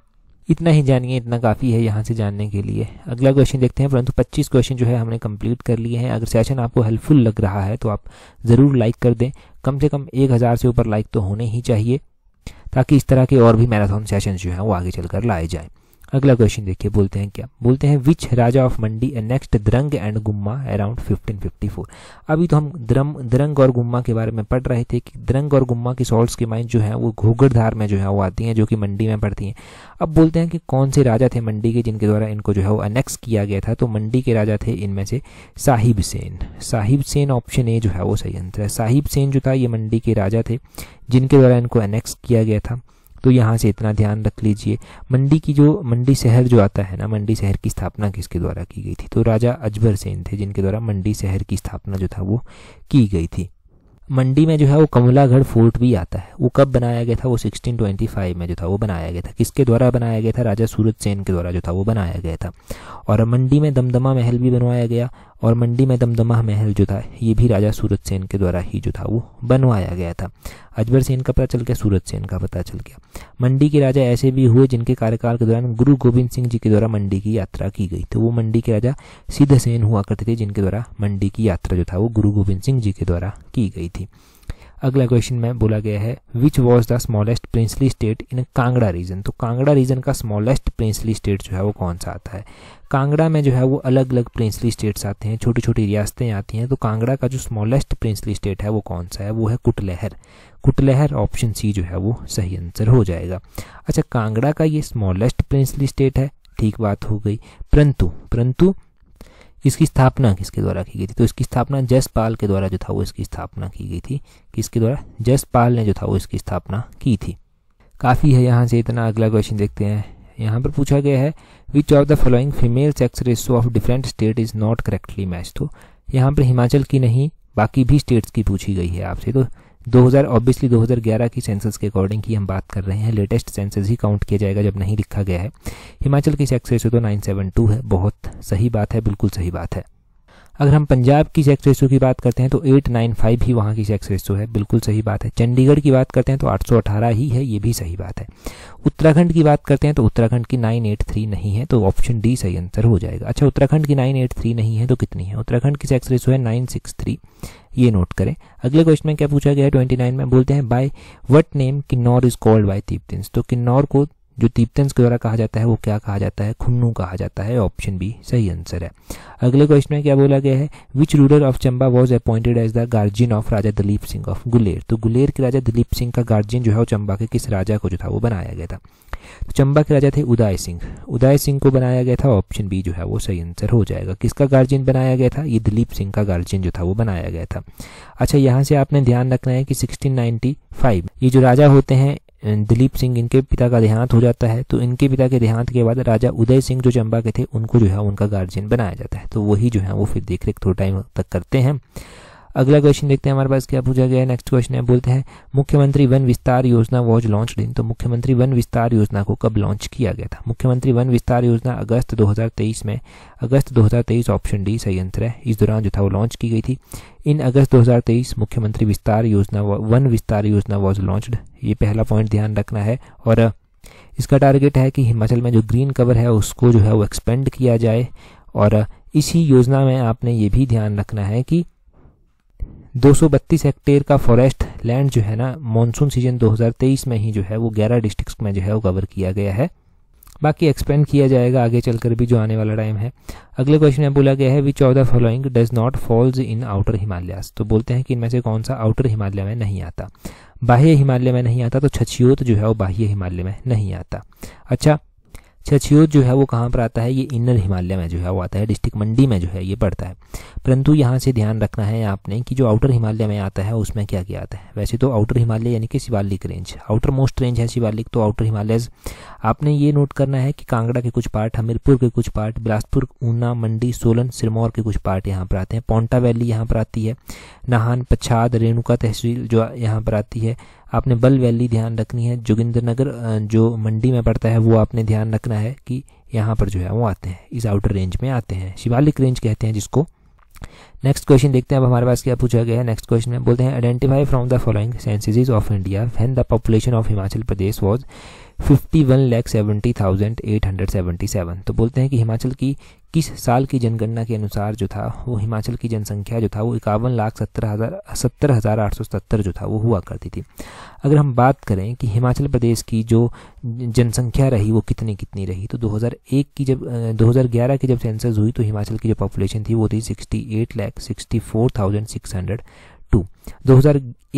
इतना ही जानिए इतना काफ़ी है यहाँ से जानने के लिए अगला क्वेश्चन देखते हैं परंतु 25 क्वेश्चन जो है हमने कंप्लीट कर लिए हैं अगर सेशन आपको हेल्पफुल लग रहा है तो आप ज़रूर लाइक कर दें कम से कम एक हज़ार से ऊपर लाइक तो होने ही चाहिए ताकि इस तरह के और भी मैराथन सेशन जो हैं वो आगे चल लाए जाएँ अगला क्वेश्चन देखिए बोलते हैं क्या बोलते हैं which raja of Mandi annexed Drang and Gumma around 1554 अभी तो हम द्रम द्रंग और गुम्मा के बारे में पढ़ रहे थे कि द्रंग और गुम्मा की सॉल्ट की माइंस जो है वो घोगड़धार में जो है वो आती हैं जो कि मंडी में पड़ती हैं अब बोलते हैं कि कौन से राजा थे मंडी के जिनके द्वारा इनको जो है वो अनेक्स किया गया था तो मंडी के राजा थे इनमें से साहिब सेन साहिब सेन ऑप्शन ए जो है वो सही आंसर है साहिब सेन जो था ये मंडी के राजा थे जिनके द्वारा इनको अनेक्स किया गया था तो यहाँ से इतना ध्यान रख लीजिए मंडी की जो मंडी शहर जो आता है ना मंडी शहर की स्थापना किसके द्वारा की गई थी तो राजा अजबर सेन थे जिनके द्वारा मंडी शहर की स्थापना जो था वो की गई थी मंडी में जो है वो कमलागढ़ फोर्ट भी आता है वो कब बनाया गया था वो 1625 में जो था वो बनाया गया था किसके द्वारा बनाया गया था राजा सूरज सेन के द्वारा जो था वो बनाया गया था और मंडी में दमदमा महल भी बनवाया गया और मंडी में दमदमा महल जो था ये भी राजा सूरज सेन के द्वारा ही जो था वो बनवाया गया था अजबर सेन का पता चल गया सूरज सेन का पता चल गया मंडी के राजा ऐसे भी हुए जिनके कार्यकाल के दौरान गुरु गोविंद सिंह जी के द्वारा मंडी की यात्रा की गई तो वो मंडी के राजा सिद्ध सेन हुआ करते थे जिनके द्वारा मंडी की यात्रा जो था वो गुरु गोविंद सिंह जी के द्वारा की गई थी अगला क्वेश्चन में बोला गया है which was the smallest princely state in Kangra region तो कांगड़ा रीजन का स्मॉलेस्ट प्रिंसली स्टेट जो है वो कौन सा आता है कांगड़ा में जो है वो अलग अलग प्रिंसली स्टेट्स आते हैं छोटी छोटी रियासतें आती हैं तो कांगड़ा का जो स्मॉलेस्ट प्रिंसली स्टेट है वो कौन सा है वो है कुटलहर कुटलहर ऑप्शन सी जो है वो सही आंसर हो जाएगा अच्छा कांगड़ा का ये स्मॉलेस्ट प्रिंसली स्टेट है ठीक बात हो गई परंतु परंतु इसकी स्थापना किसके द्वारा की गई थी तो इसकी स्थापना जसपाल के द्वारा जो था वो इसकी स्थापना की गई थी किसके द्वारा जसपाल ने जो था वो इसकी स्थापना की थी काफ़ी है यहाँ से इतना अगला क्वेश्चन देखते हैं यहाँ पर पूछा गया है which of the following female sex ratio of different state is not correctly match तो यहाँ पर हिमाचल की नहीं बाकी भी स्टेट्स की पूछी गई है आपसे तो 2000 ऑब्वियसली 2011 की सेंसस के अकॉर्डिंग की हम बात कर रहे हैं लेटेस्ट सेंसस ही काउंट किया जाएगा जब नहीं लिखा गया है हिमाचल की सक्सेस तो 972 है बहुत सही बात है बिल्कुल सही बात है अगर हम पंजाब की सेक्स रेशो की बात करते हैं तो 895 ही वहाँ की सेक्स रेशो है बिल्कुल सही बात है चंडीगढ़ की बात करते हैं तो 818 ही है ये भी सही बात है उत्तराखंड की बात करते हैं तो उत्तराखंड की 983 नहीं है तो ऑप्शन डी सही आंसर हो जाएगा अच्छा उत्तराखंड की 983 नहीं है तो कितनी है उत्तराखंड की सेक्स रेशो है नाइन ये नोट करें अगले क्वेश्चन में क्या पूछा गया है ट्वेंटी में बोलते हैं by what name Kinnaur is called by तीप तो किन्नौर को जो तीप्तंस के द्वारा कहा जाता है वो क्या कहा जाता है खुन्नू कहा जाता है ऑप्शन बी सही आंसर है अगले क्वेश्चन में क्या बोला गया है which ruler of Chamba was appointed as the guardian of raja Dilip Singh of Guler तो गुलेर के राजा दिलीप सिंह का गार्जियन जो है वो चंबा के किस राजा को जो था वो बनाया गया था तो चंबा के राजा थे उदय सिंह उदय सिंह को बनाया गया था ऑप्शन बी जो है वो सही आंसर हो जाएगा किसका गार्जियन बनाया गया था ये दिलीप सिंह का गार्जियन जो था वो बनाया गया था अच्छा यहाँ से आपने ध्यान रखना है कि 1695 ये जो राजा होते हैं अं, दिलीप सिंह इनके पिता का देहांत हो जाता है तो इनके पिता के देहांत के बाद राजा उदय सिंह जो चंबा के थे उनको जो है उनका गार्जियन बनाया जाता है तो वही जो है वो फिर देख रेख थोड़ा टाइम तक करते हैं अगला क्वेश्चन देखते हैं हमारे पास क्या पूछा गया नेक्स्ट क्वेश्चन है बोलते हैं मुख्यमंत्री वन विस्तार योजना वॉज लॉन्च इन तो मुख्यमंत्री वन विस्तार योजना को कब लॉन्च किया गया था मुख्यमंत्री वन विस्तार योजना अगस्त 2023 में अगस्त 2023 ऑप्शन डी सही आंसर है इस दौरान जो था वो लॉन्च की गई थी इन अगस्त 2023 मुख्यमंत्री विस्तार योजना वन विस्तार योजना वॉज लॉन्च ये पहला पॉइंट ध्यान रखना है और इसका टारगेट है कि हिमाचल में जो ग्रीन कवर है उसको जो है वो एक्सपेंड किया जाए और इसी योजना में आपने ये भी ध्यान रखना है कि 232 हेक्टेयर का फॉरेस्ट लैंड जो है ना मानसून सीजन 2023 में ही जो है वो 11 डिस्ट्रिक्स में जो है वो कवर किया गया है बाकी एक्सपेंड किया जाएगा आगे चलकर भी जो आने वाला टाइम है अगले क्वेश्चन में बोला गया है which of the following does not falls in outer Himalayas तो बोलते हैं कि इनमें से कौन सा आउटर हिमालय में नहीं आता बाह्य हिमालय में नहीं आता तो छछियोत जो है वो बाह्य हिमालय में नहीं आता अच्छा छछियोत जो है वो कहाँ पर आता है ये इनर हिमालय में जो है वो आता है डिस्ट्रिक्ट मंडी में जो है ये पड़ता है परंतु यहाँ से ध्यान रखना है आपने कि जो आउटर हिमालय में आता है उसमें क्या क्या आता है वैसे तो आउटर हिमालय यानी कि Shivalik range outer most range है शिवालिक तो आउटर हिमालय आपने ये नोट करना है कि कांगड़ा के कुछ पार्ट हमीरपुर के कुछ पार्ट बिलासपुर ऊना मंडी सोलन सिरमौर के कुछ पार्ट यहाँ पर आते हैं पौंटा वैली यहाँ पर आती है नाहान पच्छाद रेणुका तहसील जो यहाँ पर आती है आपने बल वैली ध्यान रखनी है जोगिंद्र नगर जो मंडी में पड़ता है वो आपने ध्यान रखना है कि यहाँ पर जो है वो आते हैं इस आउटर रेंज में आते हैं शिवालिक रेंज कहते हैं जिसको नेक्स्ट क्वेश्चन देखते हैं अब हमारे पास क्या पूछा गया है नेक्स्ट क्वेश्चन में बोलते हैं identify from the following census of India when the population of Himachal Pradesh was fifty one lakh seventy thousand eight hundred seventy seven तो बोलते हैं कि हिमाचल की किस साल की जनगणना के अनुसार जो था वो हिमाचल की जनसंख्या जो था वो इक्यावन लाख सत्तर हज़ार सत्तर हज़ार आठ सौ सत्तर जो था वो हुआ करती थी अगर हम बात करें कि हिमाचल प्रदेश की जो जनसंख्या रही वो कितनी कितनी रही तो 2001 की जब 2011 की जब सेंसस हुई तो हिमाचल की जो पॉपुलेशन थी वो थी sixty eight lakh sixty four thousand six hundred two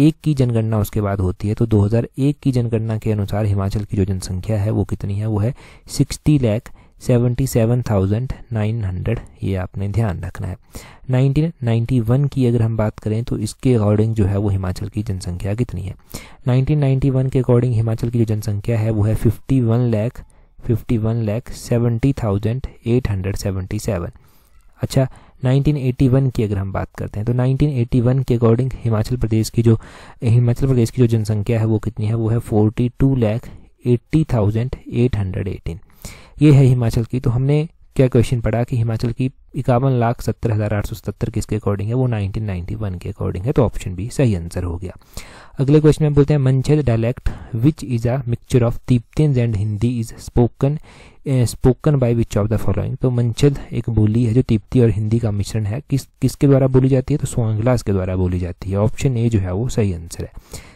एक की जनगणना उसके बाद होती है तो एक की जनगणना के अनुसार हिमाचल की जो जनसंख्या है वो कितनी है वो है sixty lakh seventy seven thousand nine hundred ये आपने ध्यान रखना है नाइनटीन नाइन्टी वन की अगर हम बात करें तो इसके अकॉर्डिंग जो है वो हिमाचल की जनसंख्या कितनी है नाइनटीन नाइन्टी वन के अकॉर्डिंग हिमाचल की जो जनसंख्या है वो है fifty one lakh fifty one lakh seventy thousand eight hundred seventy seven अच्छा नाइनटीन एटी वन की अगर हम बात करते हैं तो नाइनटीन वन के अकॉर्डिंग हिमाचल प्रदेश की जो हिमाचल प्रदेश की जो जनसंख्या है वो कितनी है वो है forty two lakh eighty thousand eight hundred eighteen ये है हिमाचल की तो हमने क्या क्वेश्चन पढ़ा कि हिमाचल की इक्यावन लाख सत्तर हज़ार आठ सौ सत्तर किसके अकॉर्डिंग है वो 1991 के अकॉर्डिंग है तो ऑप्शन बी सही आंसर हो गया अगले क्वेश्चन में बोलते हैं Manchal dialect which is a mixture of Tibetans and Hindi is spoken spoken by which of the following तो मंचल एक बोली है जो तिब्बती और हिंदी का मिश्रण है किस किसके द्वारा बोली जाती है तो सोंगलास के द्वारा बोली जाती है ऑप्शन ए जो है वो सही आंसर है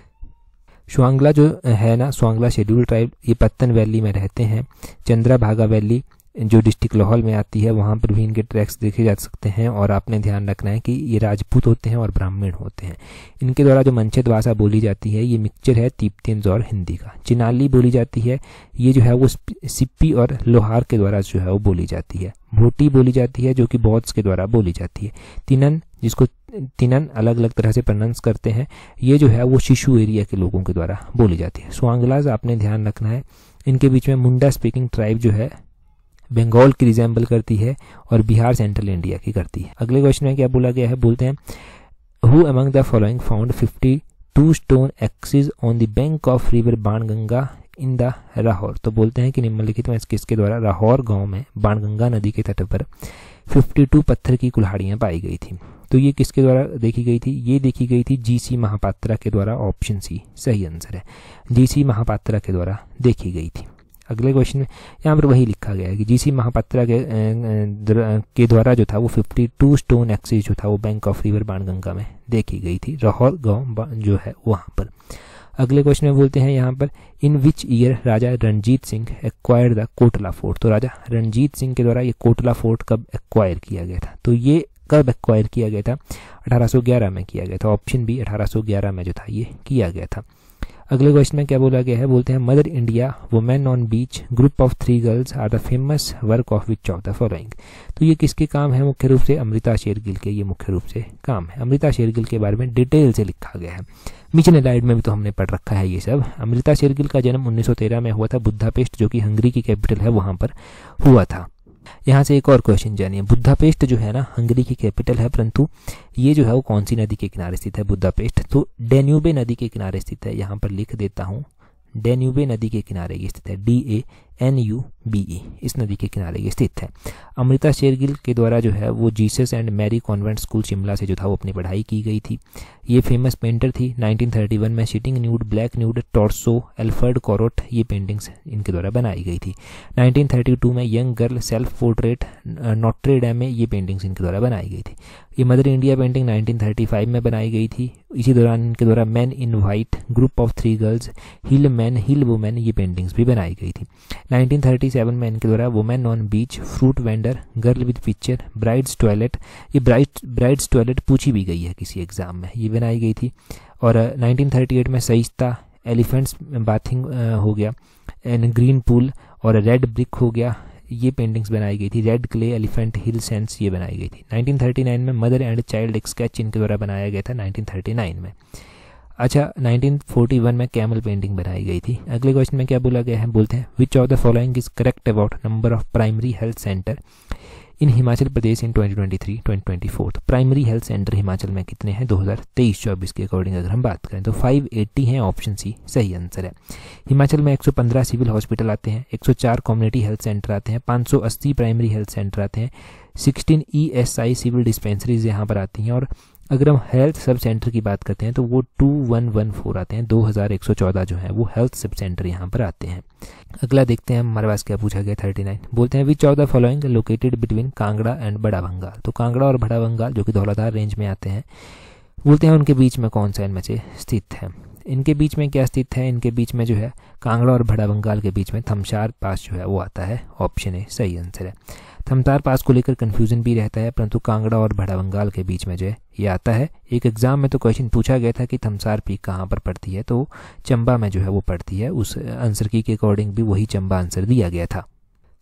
शुआंगला जो है ना सुआंगला शेड्यूल ट्राइब ये पत्तन वैली में रहते हैं चंद्रा भागा वैली जो डिस्ट्रिक्ट लाहौल में आती है वहाँ पर भी इनके ट्रैक्स देखे जा सकते हैं और आपने ध्यान रखना है कि ये राजपूत होते हैं और ब्राह्मण होते हैं इनके द्वारा जो मंचद भाषा बोली जाती है ये मिक्सचर है तिब्बतियंज और हिंदी का चिनाली बोली जाती है ये जो है वो सिप्पी और लोहार के द्वारा जो है वो बोली जाती है भोटी बोली जाती है जो कि बौद्ध के द्वारा बोली जाती है तिनन जिसको तिनन अलग अलग तरह से प्रनाउंस करते हैं ये जो है वो शिशु एरिया के लोगों के द्वारा बोली जाती है स्वांगलाज आपने ध्यान रखना है इनके बीच में मुंडा स्पीकिंग ट्राइब जो है बंगाल की रिजेंबल करती है और बिहार सेंट्रल इंडिया की करती है अगले क्वेश्चन में क्या बोला गया है बोलते हैं who among the following found fifty two stone axes on the bank of river Banganga in the Rahaur तो बोलते हैं कि निम्नलिखित में किसके द्वारा राहौर गांव में बाणगंगा नदी के तट पर 52 पत्थर की कुल्हाड़ियां पाई गई थी तो ये किसके द्वारा देखी गई थी ये देखी गई थी जीसी महापात्रा के द्वारा ऑप्शन सी सही आंसर है जीसी महापात्रा के द्वारा देखी गई थी अगले क्वेश्चन में यहाँ पर वही लिखा गया है कि जीसी महापात्रा के के द्वारा जो था वो 52 स्टोन एक्सिस जो था वो बैंक ऑफ रिवर बाणगंगा में देखी गई थी लाहौर गांव जो है वहाँ पर अगले क्वेश्चन में बोलते हैं यहाँ पर in which year raja Ranjit Singh acquire the Kotla fort तो राजा रणजीत सिंह के द्वारा ये कोटला फोर्ट कब एक्वायर किया गया था तो ये कब एक्वायर किया गया था 1811 में किया गया था ऑप्शन बी 1811 में जो था ये किया गया था अगले क्वेश्चन में क्या बोला गया है बोलते हैं Mother India women on beach group of three girls are the famous work of which of the following तो ये किसके काम है मुख्य रूप से अमृता शेरगिल के ये मुख्य रूप से काम है अमृता शेरगिल के बारे में डिटेल से लिखा गया है मिशन एलाइड में भी तो हमने पढ़ रखा है ये सब अमृता शेरगिल का जन्म 1913 में हुआ था बुद्धापेस्ट जो कि हंगरी की कैपिटल है वहां पर हुआ था यहाँ से एक और क्वेश्चन जानिए बुद्धापेस्ट जो है ना हंगरी की कैपिटल है परंतु ये जो है वो कौन सी नदी के किनारे स्थित है बुद्धापेस्ट तो डेन्यूबे नदी के किनारे स्थित है यहाँ पर लिख देता हूँ डेन्यूबे नदी के किनारे ये स्थित है D A N U B E इस नदी के किनारे ये स्थित है अमृता शेरगिल के द्वारा जो है वो Jesus and Mary convent school Shimla से जो था वो अपनी पढ़ाई की गई थी ये फेमस पेंटर थी 1931 में sitting nude black nude torso Alfred Corot ये पेंटिंग्स इनके द्वारा बनाई गई थी 1932 में यंग गर्ल सेल्फ पोर्ट्रेट नोट्रे में ये पेंटिंग्स इनके द्वारा बनाई गई थी ये मदर इंडिया पेंटिंग 1935 में बनाई गई थी इसी दौरान इनके द्वारा man in white group of three girls hill man hill women ये पेंटिंग्स भी बनाई गई थी 1937 में इनके द्वारा women on beach fruit vendor girl with picture brides toilet ये ब्राइड ब्राइड्स टॉयलेट पूछी भी गई है किसी एग्जाम में ये बनाई गई थी और uh, नाइनटीन में सईस्ता एलिफेंट्स बाथिंग हो गया एंड ग्रीन पूल और रेड ब्रिक हो गया ये पेंटिंग्स बनाई गई थी red clay elephant hill sense ये बनाई गई थी 1939 में मदर एंड चाइल्ड एक स्केच इनके द्वारा बनाया गया था 1939 में अच्छा 1941 में कैमल पेंटिंग बनाई गई थी अगले क्वेश्चन में क्या बोला गया है बोलते हैं which of the following is correct about number of primary health centre in Himachal Pradesh in 2023 2024 twenty primary health centre Himachal में कितने हैं 2023-24 के अकॉर्डिंग अगर हम बात करें तो 580 एट्टी हैं ऑप्शन सी सही आंसर है हिमाचल में 115 सिविल हॉस्पिटल आते हैं 104 कम्युनिटी हेल्थ सेंटर आते हैं 580 प्राइमरी हेल्थ सेंटर आते हैं 16 ईएसआई सिविल डिस्पेंसरीज यहां पर आती हैं और अगर हम हेल्थ सब सेंटर की बात करते हैं तो वो टू वन वन फोर आते हैं 2114 जो है वो हेल्थ सब सेंटर यहाँ पर आते हैं अगला देखते हैं हमारे पास क्या पूछा गया 39 बोलते हैं which of the following located between Kangra and Bara Bangal तो कांगड़ा और बड़ा बंगाल जो कि धौलाधार रेंज में आते हैं बोलते हैं उनके बीच में कौन सा इनमें से स्थित है इनके बीच में क्या स्थित है इनके बीच में जो है कांगड़ा और बड़ा बंगाल के बीच में थमशार पास जो है वो आता है ऑप्शन ए सही आंसर है थमतार पास को लेकर कन्फ्यूजन भी रहता है परंतु कांगड़ा और भड़ा बंगाल के बीच में जो है ये आता है एक एग्जाम में तो क्वेश्चन पूछा गया था कि थमसार पीक कहाँ पर पड़ती है तो चंबा में जो है वो पड़ती है उस आंसर की के अकॉर्डिंग भी वही चंबा आंसर दिया गया था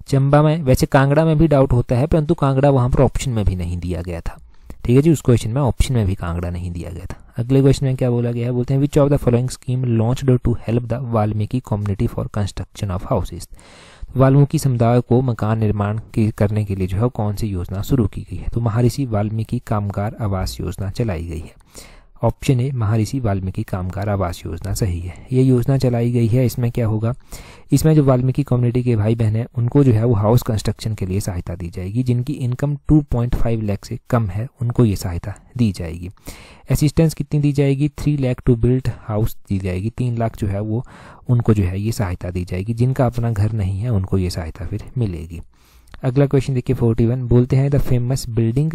चंबा में वैसे कांगड़ा में भी डाउट होता है परंतु कांगड़ा वहाँ पर ऑप्शन में भी नहीं दिया गया था ठीक है जी उस क्वेश्चन में ऑप्शन में भी कांगड़ा नहीं दिया गया था अगले क्वेश्चन में क्या बोला गया है बोलते हैं which of the following scheme launch to help the Valmiki community for construction of houses Valmiki समुदाय को मकान निर्माण करने के लिए जो है कौन सी योजना शुरू की गई है तो महर्षि वाल्मीकि कामगार आवास योजना चलाई गई है ऑप्शन ए महर्षि वाल्मीकि कामगार आवास योजना सही है ये योजना चलाई गई है इसमें क्या होगा इसमें जो वाल्मीकि कम्युनिटी के भाई बहन हैं उनको जो है वो हाउस कंस्ट्रक्शन के लिए सहायता दी जाएगी जिनकी इनकम 2.5 लाख से कम है उनको ये सहायता दी जाएगी असिस्टेंस कितनी दी जाएगी three lakh to build house दी जाएगी तीन लाख जो है वो उनको जो है ये सहायता दी जाएगी जिनका अपना घर नहीं है उनको ये सहायता फिर मिलेगी अगला क्वेश्चन देखिए फोर्टी बोलते हैं the famous building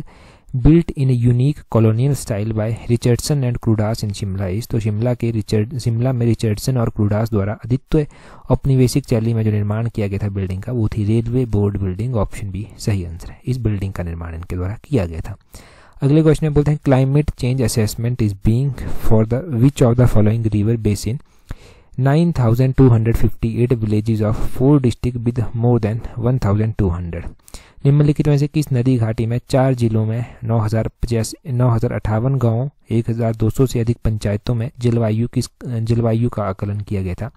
built in a unique colonial style by Richardson and Crudas in Shimla is तो शिमला के रिचर्ड शिमला में रिचर्डसन और क्रूडास द्वारा आदित्य औपनिवेशिक शैली में जो निर्माण किया गया था बिल्डिंग का वो थी railway board building option B सही आंसर है इस बिल्डिंग का निर्माण इनके द्वारा किया गया था अगले क्वेश्चन में बोलते हैं climate change assessment is being for the which of the following river basin 9258 district with more than one thousand two hundred निम्नलिखित में से किस नदी घाटी में चार जिलों में नौ हजार नौ हजार अठावन गाँव एक हजार दो सौ से अधिक पंचायतों में जलवायु की जलवायु का आकलन किया गया था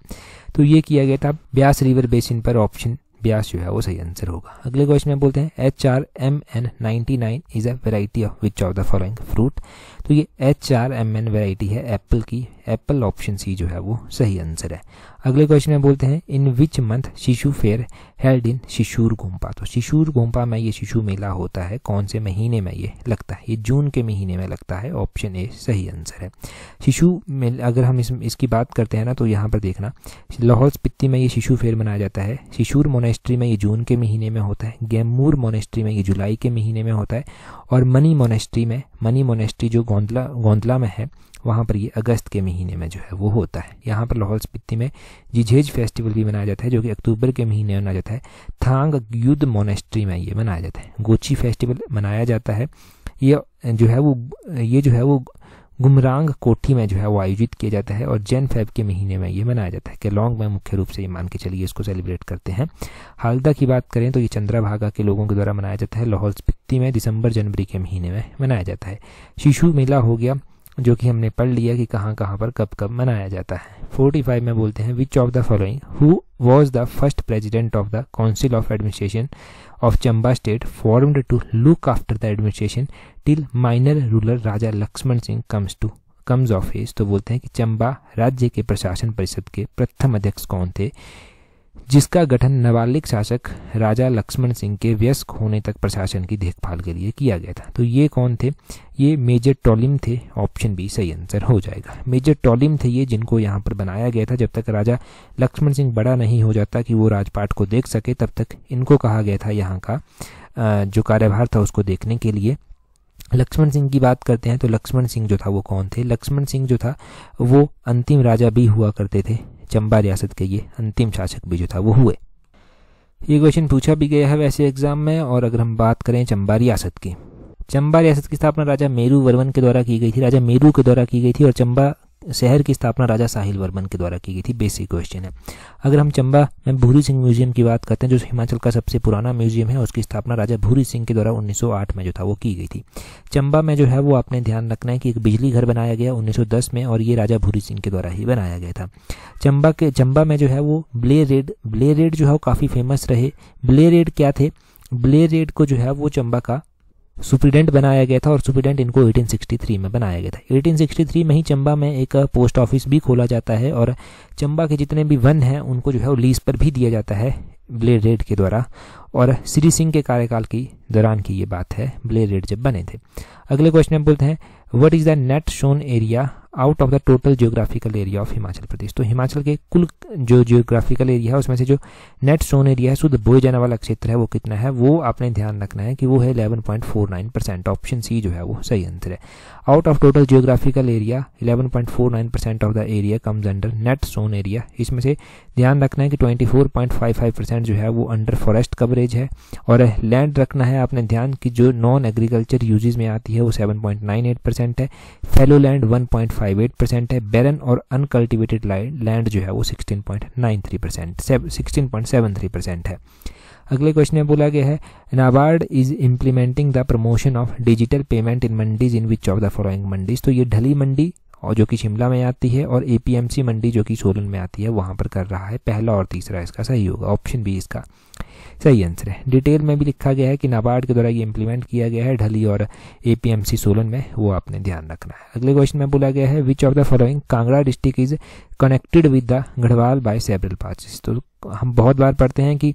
तो ये किया गया था ब्यास रिवर बेसिन पर ऑप्शन ब्यास जो है वो सही आंसर होगा अगले क्वेश्चन में बोलते हैं H R M N ninety nine is a variety of which of the following fruit तो ये H R M N variety है एप्पल की एप्पल ऑप्शन सी जो है वो सही आंसर है अगले क्वेश्चन में बोलते हैं in which month Shishu fair held in Shishur Gumpa तो शिशुर गुम्पा में ये शिशु मेला होता है कौन से महीने में ये लगता है ये जून के महीने में लगता है ऑप्शन ए सही आंसर है शिशु मेल अगर हम इस, इसकी बात करते हैं ना तो यहाँ पर देखना लाहौल स्पिति में ये शिशु फेयर मनाया जाता है शिशुर मोनेस्ट्री में ये जून के महीने में होता है गैमूर मोनेस्ट्री में ये जुलाई के महीने में होता है और मनी मोनेस्ट्री में मनी मोनेस्ट्री जो गोंदला गोंदला में है वहाँ पर ये अगस्त के महीने में जो है वो होता है यहाँ पर लाहौल स्पीति में जिझेज फेस्टिवल भी मनाया जाता है जो कि अक्टूबर के महीने में मनाया जाता है थांग युद्ध मोनेस्ट्री में ये मनाया जाता है गोची फेस्टिवल मनाया जाता है ये जो है वो ये जो है वो गुमरांग कोठी में जो है वो आयोजित किया जाता है और जैन फैब के महीने में ये मनाया जाता है केलोंग में मुख्य रूप से ये मान के चलिए इसको सेलिब्रेट करते हैं हालदा की बात करें तो ये चंद्राभागा के लोगों के द्वारा मनाया जाता है लाहौल स्पित्ती में दिसंबर जनवरी के महीने में मनाया जाता है शिशु मेला हो गया जो कि हमने पढ़ लिया कि कहाँ कहाँ पर कब कब मनाया जाता है 45 में बोलते हैं which of the following who was the first president of the council of administration of Chamba state formed to look after the administration till minor ruler Raja Lakshman Singh comes to comes of age. तो बोलते हैं कि चंबा राज्य के प्रशासन परिषद के प्रथम अध्यक्ष कौन थे जिसका गठन नाबालिग शासक राजा लक्ष्मण सिंह के व्यस्क होने तक प्रशासन की देखभाल के लिए किया गया था तो ये कौन थे ये मेजर टॉलिम थे ऑप्शन बी सही आंसर हो जाएगा मेजर टॉलिम थे ये जिनको यहाँ पर बनाया गया था जब तक राजा लक्ष्मण सिंह बड़ा नहीं हो जाता कि वो राजपाट को देख सके तब तक इनको कहा गया था यहाँ का जो कार्यभार था उसको देखने के लिए लक्ष्मण सिंह की बात करते हैं तो लक्ष्मण सिंह जो था वो कौन थे लक्ष्मण सिंह जो था वो अंतिम राजा भी हुआ करते थे चंबा रियासत के ये अंतिम शासक भी जो था वो हुए ये क्वेश्चन पूछा भी गया है वैसे एग्जाम में और अगर हम बात करें चंबा रियासत की चंबा रियासत की स्थापना राजा मेरू वर्वन के द्वारा की गई थी राजा मेरू के द्वारा की गई थी और चंबा शहर की स्थापना राजा साहिल वर्मन के द्वारा की गई थी बेसिक क्वेश्चन है अगर हम चंबा में भूरी सिंह म्यूजियम की बात करते हैं जो हिमाचल का सबसे पुराना म्यूजियम है उसकी स्थापना राजा भूरी सिंह के द्वारा 1908 में जो था वो की गई थी चंबा में जो है वो आपने ध्यान रखना है कि एक बिजली घर बनाया गया उन्नीस में और ये राजा भूरी सिंह के द्वारा ही बनाया गया था चंबा के चंबा में जो है वो ब्ले रेड ब्ले रेड जो है वो काफ़ी फेमस रहे ब्ले रेड क्या थे ब्ले रेड को जो है वो चंबा का सुप्रीडेंट बनाया गया था और सुप्रीडेंट इनको 1863 में बनाया गया था 1863 में ही चंबा में एक पोस्ट ऑफिस भी खोला जाता है और चंबा के जितने भी वन हैं उनको जो है वो लीज पर भी दिया जाता है ब्लेड रेड के द्वारा और श्री सिंह के कार्यकाल की दौरान की ये बात है ब्लेड रेड जब बने थे अगले क्वेश्चन में बोलते हैं what is the net sown area out of the total geographical area of Himachal Pradesh तो हिमाचल के कुल जो जियोग्राफिकल एरिया है उसमें से जो नेट सोन एरिया है शुद्ध बोए जाने वाला क्षेत्र है वो कितना है वो आपने ध्यान रखना है कि वो है 11.49 परसेंट ऑप्शन सी जो है वो सही आंसर है out of total geographical area 11.49 percent of the area comes under net sown area इसमें से ध्यान रखना है कि 24.55 परसेंट जो है वो अंडर फॉरेस्ट कवरेज है और लैंड रखना है आपने ध्यान कि जो नॉन एग्रीकल्चर यूजेज में आती है वो एट परसेंट है फेलो लैंड 1.5 0.58 परसेंट है बैरन और अनकल्टिवेटेड लैंड जो है वो 16.93 परसेंट सिक्सटीन परसेंट है अगले क्वेश्चन में बोला गया है NABARD is implementing the promotion of digital payment in mandis in which of the following mandis तो ये ढली मंडी और जो कि शिमला में आती है और एपीएमसी मंडी जो कि सोलन में आती है वहाँ पर कर रहा है पहला और तीसरा इसका सही होगा ऑप्शन बी इसका सही आंसर है डिटेल में भी लिखा गया है कि नाबार्ड के द्वारा ये इम्प्लीमेंट किया गया है ढली और एपीएमसी सोलन में वो आपने ध्यान रखना है अगले क्वेश्चन में बोला गया है which of the following Kangra district is connected with the Garhwal by several passes तो हम बहुत बार पढ़ते हैं कि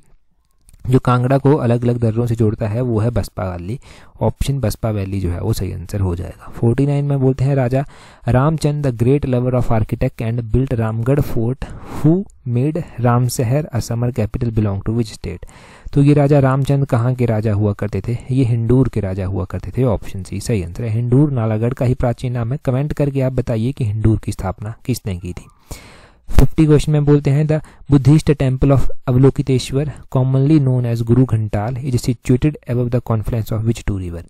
जो कांगड़ा को अलग अलग दर्रों से जोड़ता है वो है Baspa valley option Baspa valley जो है वो सही आंसर हो जाएगा 49 में बोलते हैं raja Ramchand the great lover of architect and built Ramgarh fort who made Ram Shahar as summer capital belong to which state तो ये राजा रामचंद कहाँ के राजा हुआ करते थे ये हिंडूर के राजा हुआ करते थे ऑप्शन सी सही आंसर है हिंडूर नालागढ़ का ही प्राचीन नाम है कमेंट करके आप बताइए कि हिंडूर की स्थापना किसने की थी फिफ्टी क्वेश्चन में बोलते हैं the buddhist temple of Avalokiteshvara commonly known as Guru Ghantal is situated above the confluence of which two river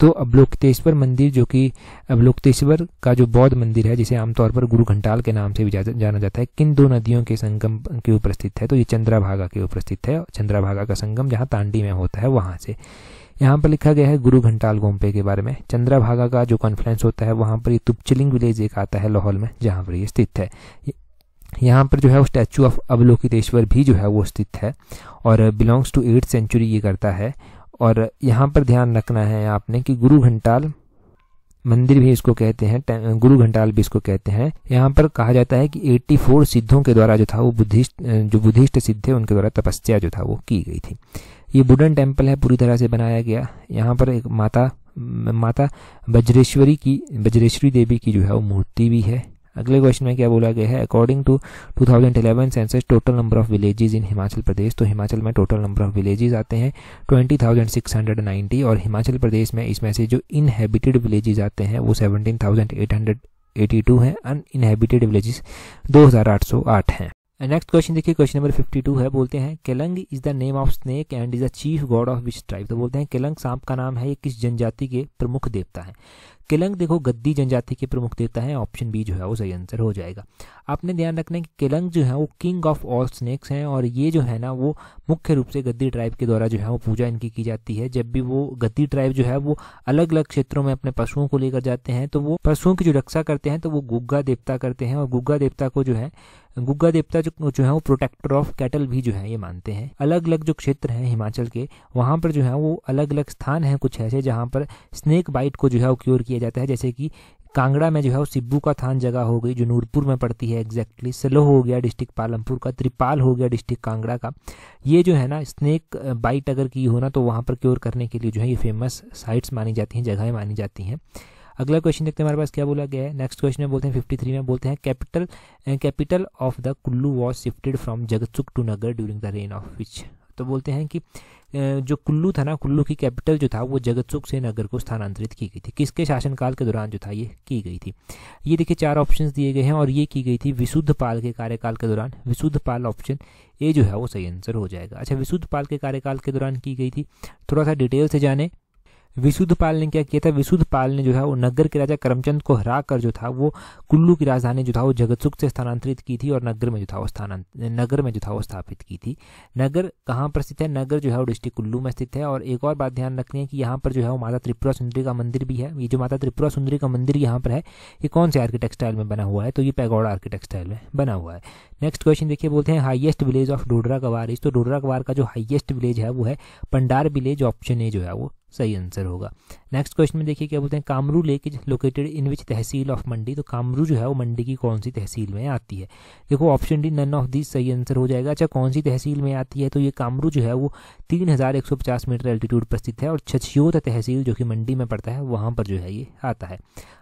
तो अवलोकितेश्वर मंदिर जो कि अवलोकितेश्वर का जो बौद्ध मंदिर है जिसे आमतौर पर गुरु घंटाल के नाम से भी जाना जाता है किन दो नदियों के संगम के ऊपर स्थित है तो ये चंद्राभागा के ऊपर स्थित है चंद्राभागा का संगम जहाँ तांडी में होता है वहाँ से यहाँ पर लिखा गया है गुरु घंटाल गोम्पे के बारे में चंद्राभागा का जो कॉन्फ्रेंस होता है वहाँ पर ये तुपचिलिंग विलेज एक आता है लाहौल में जहाँ पर ये स्थित है यहाँ पर जो है वो स्टैचू ऑफ अवलोकितेश्वर भी जो है वो स्थित है और बिलोंग्स टू एट सेंचुरी ये करता है और यहाँ पर ध्यान रखना है आपने कि गुरु घंटाल मंदिर भी इसको कहते हैं गुरु घंटाल भी इसको कहते हैं यहाँ पर कहा जाता है कि 84 सिद्धों के द्वारा जो था वो बुद्धिस्ट जो बुद्धिस्ट सिद्ध है उनके द्वारा तपस्या जो था वो की गई थी ये बुडन टेम्पल है पूरी तरह से बनाया गया यहाँ पर एक माता माता बज्रेश्वरी की बज्रेश्वरी देवी की जो है वो मूर्ति भी है अगले क्वेश्चन में क्या बोला गया है according to 2011 census total number of villages in Himachal Pradesh तो हिमाचल में टोटल नंबर ऑफ विलेजेस आते हैं 20,690 और हिमाचल प्रदेश में इसमें से जो इनहेबिटेड विलेजेस आते हैं वो 17,882 हैं अन इनहेबिटेड विलेजेस 2,808 हैं नेक्स्ट क्वेश्चन देखिए क्वेश्चन नंबर 52 है बोलते हैं Keylong is the name of snake and is the chief god of which tribe तो बोलते हैं केलंग सांप का नाम है ये किस जनजाति के प्रमुख देवता है किलंग देखो गद्दी जनजाति के प्रमुख देवता है ऑप्शन बी जो है वो सही आंसर हो जाएगा आपने ध्यान रखना है कि केलंग जो है वो किंग ऑफ ऑल स्नेक्स हैं और ये जो है ना वो मुख्य रूप से गद्दी ट्राइब के द्वारा जो है वो पूजा इनकी की जाती है जब भी वो गद्दी ट्राइब जो है वो अलग अलग क्षेत्रों में अपने पशुओं को लेकर जाते हैं तो वो पशुओं की जो रक्षा करते हैं तो वो गुग्गा देवता करते हैं और गुग्गा देवता को जो है गुग्गा देवता जो जो है वो प्रोटेक्टर ऑफ कैटल भी जो है ये मानते हैं अलग अलग जो क्षेत्र हैं हिमाचल के वहाँ पर जो है वो अलग अलग स्थान हैं कुछ ऐसे जहाँ पर स्नेक बाइट को जो है वो क्योर किया जाता है जैसे कि कांगड़ा में जो है वो सिब्बू का थान जगह हो गई जो नूरपुर में पड़ती है एग्जैक्टली सलोह हो गया डिस्ट्रिक्ट पालमपुर का त्रिपाल हो गया डिस्ट्रिक्ट कांगड़ा का ये जो है ना स्नेक बाइट अगर की हो ना तो वहाँ पर क्योर करने के लिए जो है ये फेमस साइट्स मानी जाती हैं जगहें मानी जाती हैं अगला क्वेश्चन देखते हैं हमारे पास क्या बोला गया है नेक्स्ट क्वेश्चन में बोलते हैं फिफ्टी थ्री में बोलते हैं capital capital of the Kullu was shifted from Jagatsukh to Naggar during the reign of which तो बोलते हैं कि जो कुल्लू था ना कुल्लू की कैपिटल जो था वो जगत सुख से नगर को स्थानांतरित की गई थी किसके शासनकाल के दौरान जो था ये की गई थी ये देखिए चार ऑप्शन दिए गए हैं और ये की गई थी विशुद्ध पाल के कार्यकाल के दौरान विशुद्ध पाल ऑप्शन ए जो है वो सही आंसर हो जाएगा अच्छा विशुद्ध पाल के कार्यकाल के दौरान की गई थी थोड़ा सा डिटेल से जाने विशुद्ध पाल ने क्या किया था विशुद्ध पाल ने जो है वो नगर के राजा करमचंद को हरा कर जो था वो कुल्लू की राजधानी जो था वो जगतसुख से स्थानांतरित की थी और नगर में जो था वो स्थानांतरित नगर में जो था वो स्थापित की थी नगर कहाँ पर स्थित है नगर जो है वो डिस्ट्रिक्ट कुल्लू में स्थित है और एक और बात ध्यान रखनी है कि यहाँ पर जो है वो माता त्रिपुरा सुंदरी का मंदिर भी है ये जो माता त्रिपुरा सुंदरी का मंदिर यहाँ पर है ये कौन से आर्किटेक्सटाइल में बना हुआ है तो ये पैगौड़ा आर्किटेक्सटाइल में बना हुआ है नेक्स्ट क्वेश्चन देखिए बोलते हैं हाइएस्ट विलेज ऑफ डोडरा कवार तो डोडरा कवार का जो हाइएस्ट विलेज है वो है पंडार विलेज ऑप्शन ए जो है वो सही आंसर होगा नेक्स्ट क्वेश्चन में देखिए क्या बोलते हैं Kamru lake is located in which tehsil of Mandi तो कामरू जो है वो मंडी की कौन सी तहसील में आती है देखो option D none of this सही आंसर हो जाएगा अच्छा कौन सी तहसील में आती है तो ये कामरू जो है वो तीन मीटर एल्टीट्यूड पर स्थित है और छछियोत तहसील जो कि मंडी में पड़ता है वहाँ पर जो है ये आता है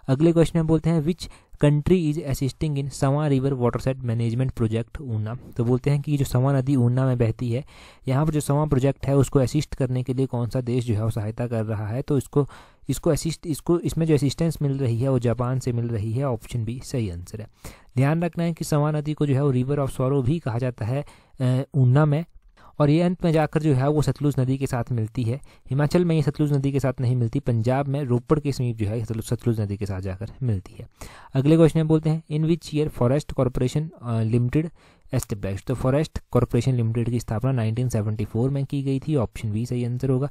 अगले क्वेश्चन में बोलते हैं which country is assisting in Swan river watershed management project Una तो बोलते हैं कि जो सवा नदी ऊना में बहती है यहाँ पर जो सवा प्रोजेक्ट है उसको असिस्ट करने के लिए कौन सा देश जो है वो सहायता कर रहा है तो इसको इसको असिस्ट इसको इसमें जो असिस्टेंस मिल रही है वो जापान से मिल रही है ऑप्शन बी सही आंसर है ध्यान रखना है कि सवा नदी को जो है वो रिवर ऑफ सौरव भी कहा जाता है ऊना में और ये अंत में जाकर जो है वो सतलुज नदी के साथ मिलती है हिमाचल में ये सतलुज नदी के साथ नहीं मिलती पंजाब में रोपड़ के समीप जो है सतलुज नदी के साथ जाकर मिलती है अगले क्वेश्चन बोलते हैं in which year forest corporation limited establish तो फॉरेस्ट कॉरपोरेशन लिमिटेड की स्थापना 1974 में की गई थी ऑप्शन बी सही आंसर होगा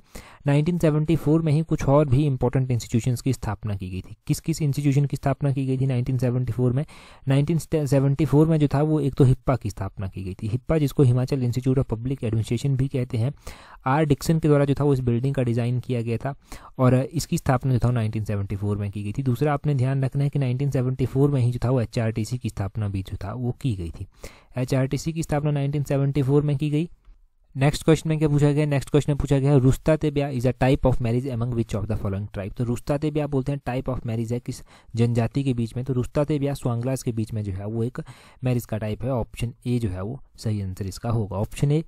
1974 में ही कुछ और भी इंपॉर्टेंट इंस्टीट्यूशन की स्थापना की गई थी किस किस इंस्टीट्यूशन की स्थापना की गई थी 1974 में 1974 में जो था वो एक तो हिप्पा की स्थापना की गई थी हिप्पा जिसको Himachal institute of public administration भी कहते हैं आर डिक्सन के द्वारा जो था वो इस बिल्डिंग का डिज़ाइन किया गया था और इसकी स्थापना जो था नाइनटीन सेवेंटी फोर में की गई थी दूसरा आपने ध्यान रखना है कि नाइनटीन सेवेंटी फोर में ही जो था वो एच की स्थापना भी जो था वो की गई थी एच आर टी सी की स्थापना फोर में की गई नेक्स्ट क्वेश्चन में क्या पूछा गया नेक्स्ट क्वेश्चन में पूछा गया Rusta Tebya is a type of marriage among which of the following tribe तो रुस्ता तेब्या बोलते हैं टाइप ऑफ मैरिज है किस जनजाति के बीच में तो रुस्ता तेब्या स्वांगलास के बीच में जो है वो एक मैरिज का टाइप है ऑप्शन ए जो है वो सही आंसर इसका होगा ऑप्शन ए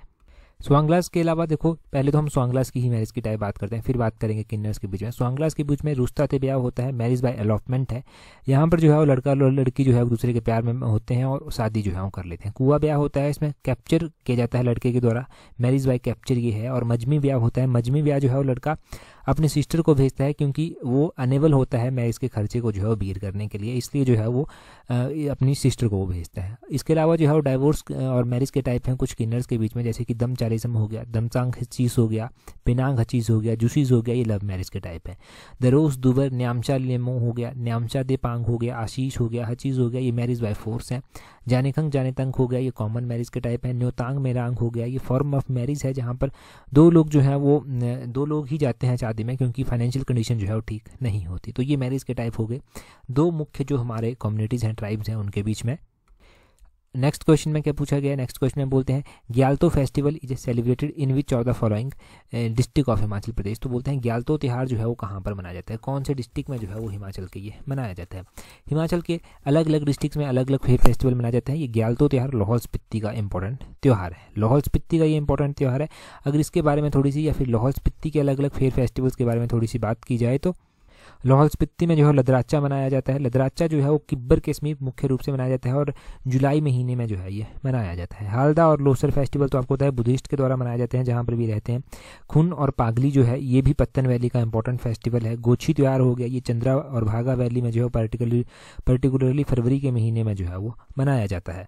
स्वांग्लास के अलावा देखो पहले तो हम स्वांग्लास की ही मैरिज की टाइप बात करते हैं फिर बात करेंगे किन्नर्स के बीच में स्वांग्लास के बीच में रुस्ता ब्याह होता है मैरिज बाय अलॉटमेंट है यहाँ पर जो है वो लड़का और लड़की जो है वो दूसरे के प्यार में होते हैं और शादी जो है वो कर लेते हैं कुआ ब्याह होता है इसमें कैप्चर किया जाता है लड़के के द्वारा मैरिज बाय कैप्चर ये है और मजमी ब्याह होता है मजमी ब्याह जो है वो लड़का अपने सिस्टर को भेजता है क्योंकि वो अनेबल होता है मैं इसके खर्चे को जो है वो बीर करने के लिए इसलिए जो है वो अपनी सिस्टर को वो भेजता है इसके अलावा जो है वो डाइवोर्स और मैरिज के टाइप हैं कुछ किन्नर्स के बीच में जैसे कि दम चालीसम हो गया दमचांग चीज हो गया पिनांग चीज हो गया जूसीज हो गया ये लव मैरिज के टाइप है दरोस दुबर न्यामचा लेमो हो गया न्यामचा दे पांग हो गया आशीष हो गया हचीज हो गया ये मैरिज बाई फोर्स है जाने जाने तंग हो गया ये कॉमन मैरिज के टाइप है न्योतांग मेरांग हो गया ये फॉर्म ऑफ मैरिज है जहाँ पर दो लोग जो है वो दो लोग ही जाते हैं शादी में क्योंकि फाइनेंशियल कंडीशन जो है वो ठीक नहीं होती तो ये मैरिज के टाइप हो गए दो मुख्य जो हमारे कम्युनिटीज़ हैं ट्राइब्स हैं उनके बीच में नेक्स्ट क्वेश्चन में क्या पूछा गया नेक्स्ट क्वेश्चन में बोलते हैं Gyalto festival is celebrated in which of the following district of Himachal Pradesh तो बोलते हैं ग्यालतो त्यौहार जो है वो कहाँ पर मनाया जाता है कौन से डिस्ट्रिक्ट में जो है वो हिमाचल के ये मनाया जाता है हिमाचल के अलग अलग डिस्ट्रिक्ट में अलग अलग फेस्टिवल मनाया जाता है ये ग्यालतो त्यौहार लाहौल स्पिति का इंपॉर्टेंट त्यौहार है लाहौल स्पिति का ये इंपॉर्टेंट त्यौहार है अगर इसके बारे में थोड़ी सी या फिर लाहौल स्पिति के अलग अलग फेयर फेस्टिवल्स के बारे में थोड़ी सी बात की जाए तो लाहौल स्पिति में जो है लदराचा मनाया जाता है लदराचा जो है वो किब्बर के समीप मुख्य रूप से मनाया जाता है और जुलाई महीने में जो है ये मनाया जाता है हालदा और लोसर फेस्टिवल तो आपको पता है बुद्धिस्ट के द्वारा मनाए जाते हैं जहाँ पर भी रहते हैं खुन और पागली जो है ये भी पत्तन वैली का इंपॉर्टेंट फेस्टिवल है गोछी त्यौहार हो गया ये चंद्रा और भागा वैली में जो है पर्टिकुलरली पर्टिकुलरली फरवरी के महीने में जो है वो मनाया जाता है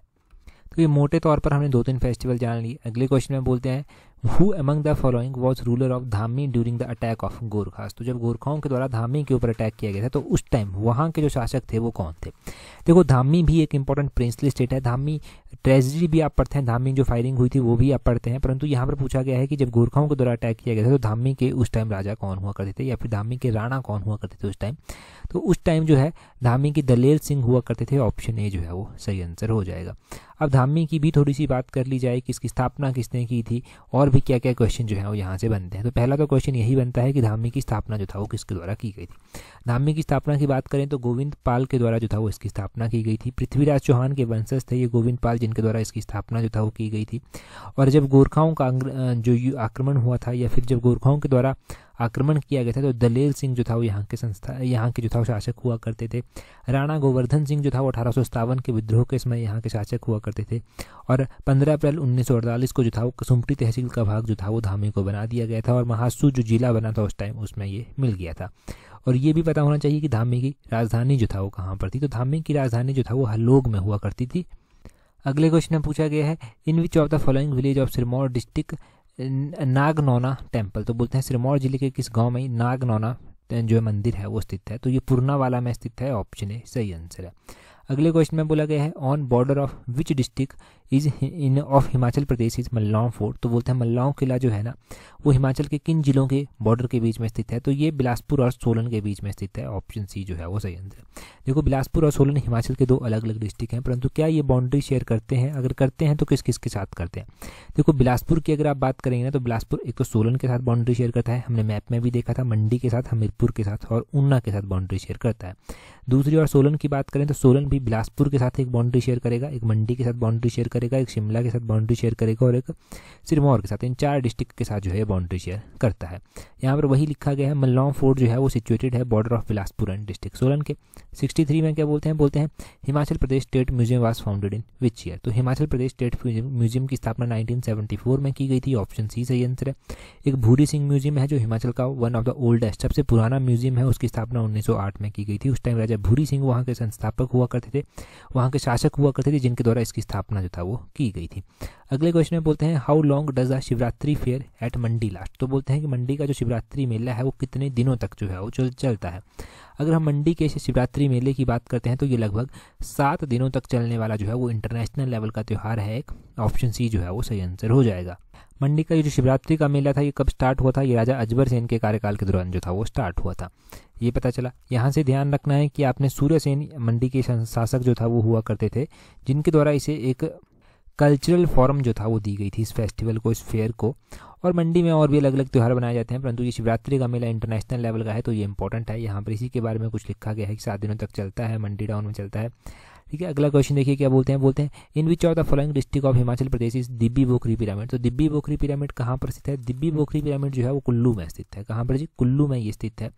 तो ये मोटे तौर पर हमने दो तीन फेस्टिवल जान लिए अगले क्वेश्चन में बोलते हैं who among the following was ruler of Dhami during the attack of Gorkhas तो जब गोरखाओं के द्वारा धामी के ऊपर अटैक किया गया था तो उस टाइम वहाँ के जो शासक थे वो कौन थे देखो धामी भी एक इंपॉर्टेंट प्रिंसली स्टेट है धामी ट्रेजिडी भी आप पढ़ते हैं धामी जो फायरिंग हुई थी वो भी आप पढ़ते हैं परंतु यहाँ पर पूछा गया है कि जब गोरखाओं के द्वारा अटैक किया गया था तो धामी के उस टाइम राजा कौन हुआ करते थे या फिर धामी के राणा कौन हुआ करते थे उस टाइम तो उस टाइम जो है धामी के दलेर सिंह हुआ करते थे ऑप्शन ए जो है वो सही आंसर हो जाएगा अब धामी की भी थोड़ी सी बात कर ली जाए कि इसकी स्थापना किसने की थी और भी क्या क्या क्वेश्चन जो है वो यहाँ से बनते हैं तो पहला तो क्वेश्चन यही बनता है कि धामी की स्थापना जो था वो किसके द्वारा की गई थी धामी की स्थापना की बात करें तो गोविंद पाल के द्वारा जो था वो इसकी स्थापना की गई थी पृथ्वीराज चौहान के वंशज थे ये गोविंद पाल जिनके द्वारा इसकी स्थापना जो था वो की गई थी और जब गोरखाओं का जो आक्रमण हुआ था या फिर जब गोरखाओं के द्वारा आक्रमण किया गया था तो दलेल सिंह जो था वो यहाँ के संस्था यहाँ के जो था शासक हुआ करते थे राणा गोवर्धन सिंह जो था वो अठारह के विद्रोह के समय यहाँ के शासक हुआ करते थे और 15 अप्रैल उन्नीस को जो था वो कसुमटी तहसील का भाग जो था वो धामी को बना दिया गया था और महासू जो जिला बना था उस टाइम उसमें ये मिल गया था और ये भी पता होना चाहिए कि धामी की राजधानी जो था वो कहाँ पर थी तो धामी की राजधानी जो था वो हलोग में हुआ करती थी अगले क्वेश्चन में पूछा गया है in which of the following village of Sirmaur district Nagnauna temple तो बोलते हैं सिरमौर जिले के किस गांव में नागनौना जो मंदिर है वो स्थित है तो ये पूर्णावाला में स्थित है ऑप्शन ए सही आंसर है अगले क्वेश्चन में बोला गया है on border of which district is in of Himachal Pradesh is Malaon fort तो बोलते हैं मल्लाओं किला जो है ना वो हिमाचल के किन जिलों के बॉर्डर के बीच में स्थित है तो ये बिलासपुर और सोलन के बीच में स्थित है ऑप्शन सी जो है वो सही आंसर देखो बिलासपुर और सोलन हिमाचल के दो अलग अलग डिस्ट्रिक्ट हैं परंतु क्या ये बाउंड्री शेयर करते हैं अगर करते हैं तो किस किस के साथ करते हैं देखो बिलासपुर की अगर आप बात करेंगे ना तो बिलासपुर एक तो सोलन के साथ बाउंड्री शेयर करता है हमने मैप में भी देखा था मंडी के साथ हमीरपुर के साथ और ऊना के साथ बाउंड्री शेयर करता है दूसरी और सोलन की बात करें तो सोलन भी बिलासपुर के साथ एक बाउंड्री शेयर करेगा एक मंडी के साथ बाउंड्री शेयर करेगा एक शिमला के साथ बाउंड्री शेयर करेगा और एक सिरमौर के साथ इन चार डिस्ट्रिक्ट के साथ जो है बाउंड्री शेयर करता है यहाँ पर वही लिखा गया है मल्लौम फोर्ट जो है वो सिचुएटेड है border of Bilaspur and district Solan के सिक्सटी में क्या बोलते हैं बोलते हैं Himachal Pradesh state museum was founded in which year तो हिमाचल प्रदेश स्टेट म्यूजियम की स्थापना नाइनटीन में की गई थी ऑप्शन सी सही आंसर है एक भूरी सिंह म्यूजियम है जो हिमाचल का वन ऑफ द ओल्डेस्ट सबसे पुराना म्यूजियम है उसकी स्थापना 1908 में की गई थी उस टाइम राजा भूरी सिंह वहाँ के संस्थापक हुआ करते थे वहाँ के शासक हुआ करते थे जिनके द्वारा इसकी स्थापना जो था था वो की गई थी अगले क्वेश्चन में बोलते हैं how long does a Shivratri fair at Mandi last तो बोलते हैं कि मंडी का जो शिवरात्रि मेला है वो कितने दिनों तक जो है वो चल चलता है अगर हम मंडी के शिवरात्रि मेले की बात करते हैं तो ये लगभग सात दिनों तक चलने वाला जो है वो इंटरनेशनल लेवल का त्यौहार है एक ऑप्शन सी जो है वो सही आंसर हो जाएगा मंडी का ये जो शिवरात्रि का मेला था ये कब स्टार्ट हुआ था ये राजा अजबर सेन के कार्यकाल के दौरान जो था वो स्टार्ट हुआ था ये पता चला यहाँ से ध्यान रखना है कि आपने सूर्य सेन मंडी के शासक जो था वो हुआ करते थे जिनके द्वारा इसे एक कल्चरल फॉर्म जो था वो दी गई थी इस फेस्टिवल को इस फेयर को और मंडी में और भी अलग अलग त्यौहार बनाए जाते हैं परंतु ये शिवरात्रि का मेला इंटरनेशनल लेवल का है तो ये इंपॉर्टेंट है यहाँ पर इसी के बारे में कुछ लिखा गया है कि सात दिनों तक चलता है मंडी टाउन में चलता है ठीक है अगला क्वेश्चन देखिए क्या बोलते हैं बोलते हैं in which of the following district of Himachal Pradesh is Dibbi Bokhri pyramid तो दिब्बी बोखरी पिरामिड कहाँ पर स्थित है दिब्बी बोखरी पिरामिड जो है वो कुल्लू में स्थित है कहाँ पर जी कुल्लू में ये स्थित है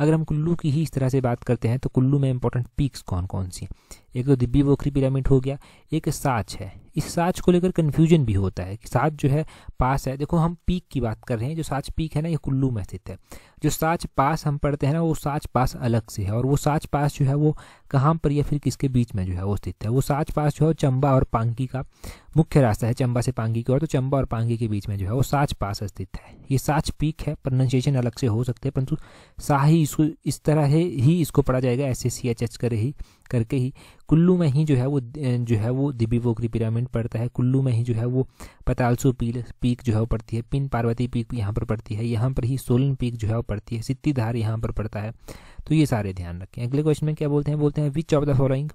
अगर हम कुल्लू की ही इस तरह से बात करते हैं तो कुल्लू में इंपॉर्टेंट पीक्स कौन कौन सी एक तो दिब्बी बोखरी पिरामिड हो गया एक साच है इस साच को लेकर कन्फ्यूजन भी होता है कि साच जो है पास है देखो हम पीक की बात कर रहे हैं जो साच पीक है ना ये कुल्लू में स्थित है जो साच पास हम पढ़ते हैं ना वो साच पास अलग से है और वो साच पास जो है वो कहाँ पर या फिर किसके बीच में जो है वो स्थित है वो साच पास जो है चंबा और पांगी का मुख्य रास्ता है चंबा से पांगी की ओर तो चंबा और पांगी के बीच में जो है वो साच पास स्थित है ये साच पीक है प्रोनाउंसिएशन अलग से हो सकते हैं परंतु शाही इसको इस तरह है ही इसको पढ़ा जाएगा ऐसे सी एच एच कर ही करके ही कुल्लू में ही जो है वो जो है वो दिबी वोकरी पिरामिड पड़ता है कुल्लू में ही जो है वो पतालसू पील पीक जो है वो पड़ती है पिन पार्वती पीक यहाँ पर पड़ती है यहाँ पर ही सोलन पीक जो है पड़ती है सिद्धिधार यहाँ पर पड़ता है तो ये सारे ध्यान रखें अगले क्वेश्चन में क्या बोलते हैं बोलते हैं which of the following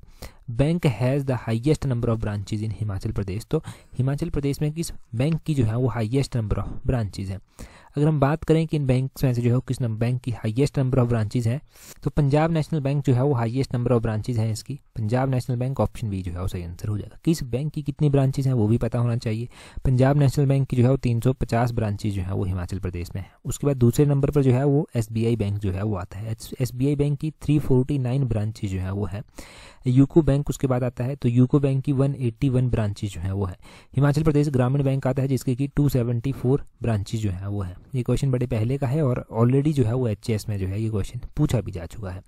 bank has the highest number of branches in Himachal Pradesh तो हिमाचल प्रदेश में किस बैंक की जो है वो हाइएस्ट नंबर ऑफ ब्रांचेज हैं अगर हम बात करें कि इन बैंक में से जो है किस बैंक की हाइएस्ट नंबर ऑफ ब्रांचेज हैं तो पंजाब नेशनल बैंक जो है वो हाइएस्ट नंबर ऑफ ब्रांचेज हैं इसकी Punjab national bank option B जो है वो सही आंसर हो जाएगा किस बैंक की कितनी ब्रांचेज हैं वो भी पता होना चाहिए पंजाब नेशनल बैंक की जो है वो तीन ब्रांचेज जो है वो हिमाचल प्रदेश में है उसके बाद दूसरे नंबर पर जो है वो एस बैंक जो है वो आता है एस आई बैंक की 349 ब्रांचेज जो है वो है यूको बैंक उसके बाद आता है तो यूको बैंक की 181 ब्रांचेज जो है वो है हिमाचल प्रदेश ग्रामीण बैंक आता है जिसके की 274 ब्रांचेज जो है वो है ये क्वेश्चन बड़े पहले का है और ऑलरेडी जो है वो एच में जो है ये क्वेश्चन पूछा भी जा चुका है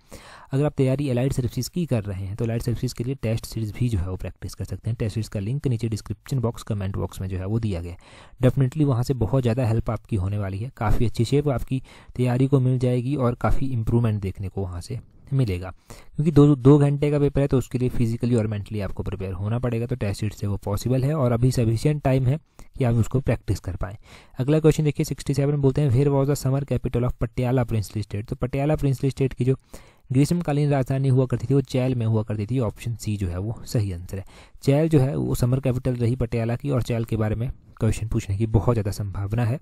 अगर आप तैयारी एलाइड सर्विसेज की कर रहे हैं तो एलाइड सर्विसेज के लिए टेस्ट सीरीज भी जो है वो प्रैक्टिस कर सकते हैं टेस्ट सीरीज का लिंक नीचे डिस्क्रिप्शन बॉक्स कमेंट बॉक्स में जो है वो दिया गया डेफिनेटली वहाँ से बहुत ज़्यादा हेल्प आपकी होने वाली है काफ़ी अच्छी शेप आपकी तैयारी को मिल जाएगी और काफ़ी इंप्रूवमेंट देखने को वहाँ से मिलेगा क्योंकि दो दो घंटे का पेपर है तो उसके लिए फिजिकली और मेंटली आपको प्रिपेयर होना पड़ेगा तो टेस्ट सीट से वो पॉसिबल है और अभी सफिशियंट टाइम है कि आप उसको प्रैक्टिस कर पाएँ अगला क्वेश्चन देखिए सिक्सटी सेवन बोलते हैं where was the summer capital of Patiala princely state तो पटियाला प्रिंसली स्टेट की जो ग्रीष्मकालीन राजधानी हुआ करती थी वो चैल में हुआ करती थी ऑप्शन सी जो है वो सही आंसर है चैल जो है वो समर कैपिटल रही पटियाला की और चैल के बारे में क्वेश्चन पूछने की बहुत ज़्यादा संभावना है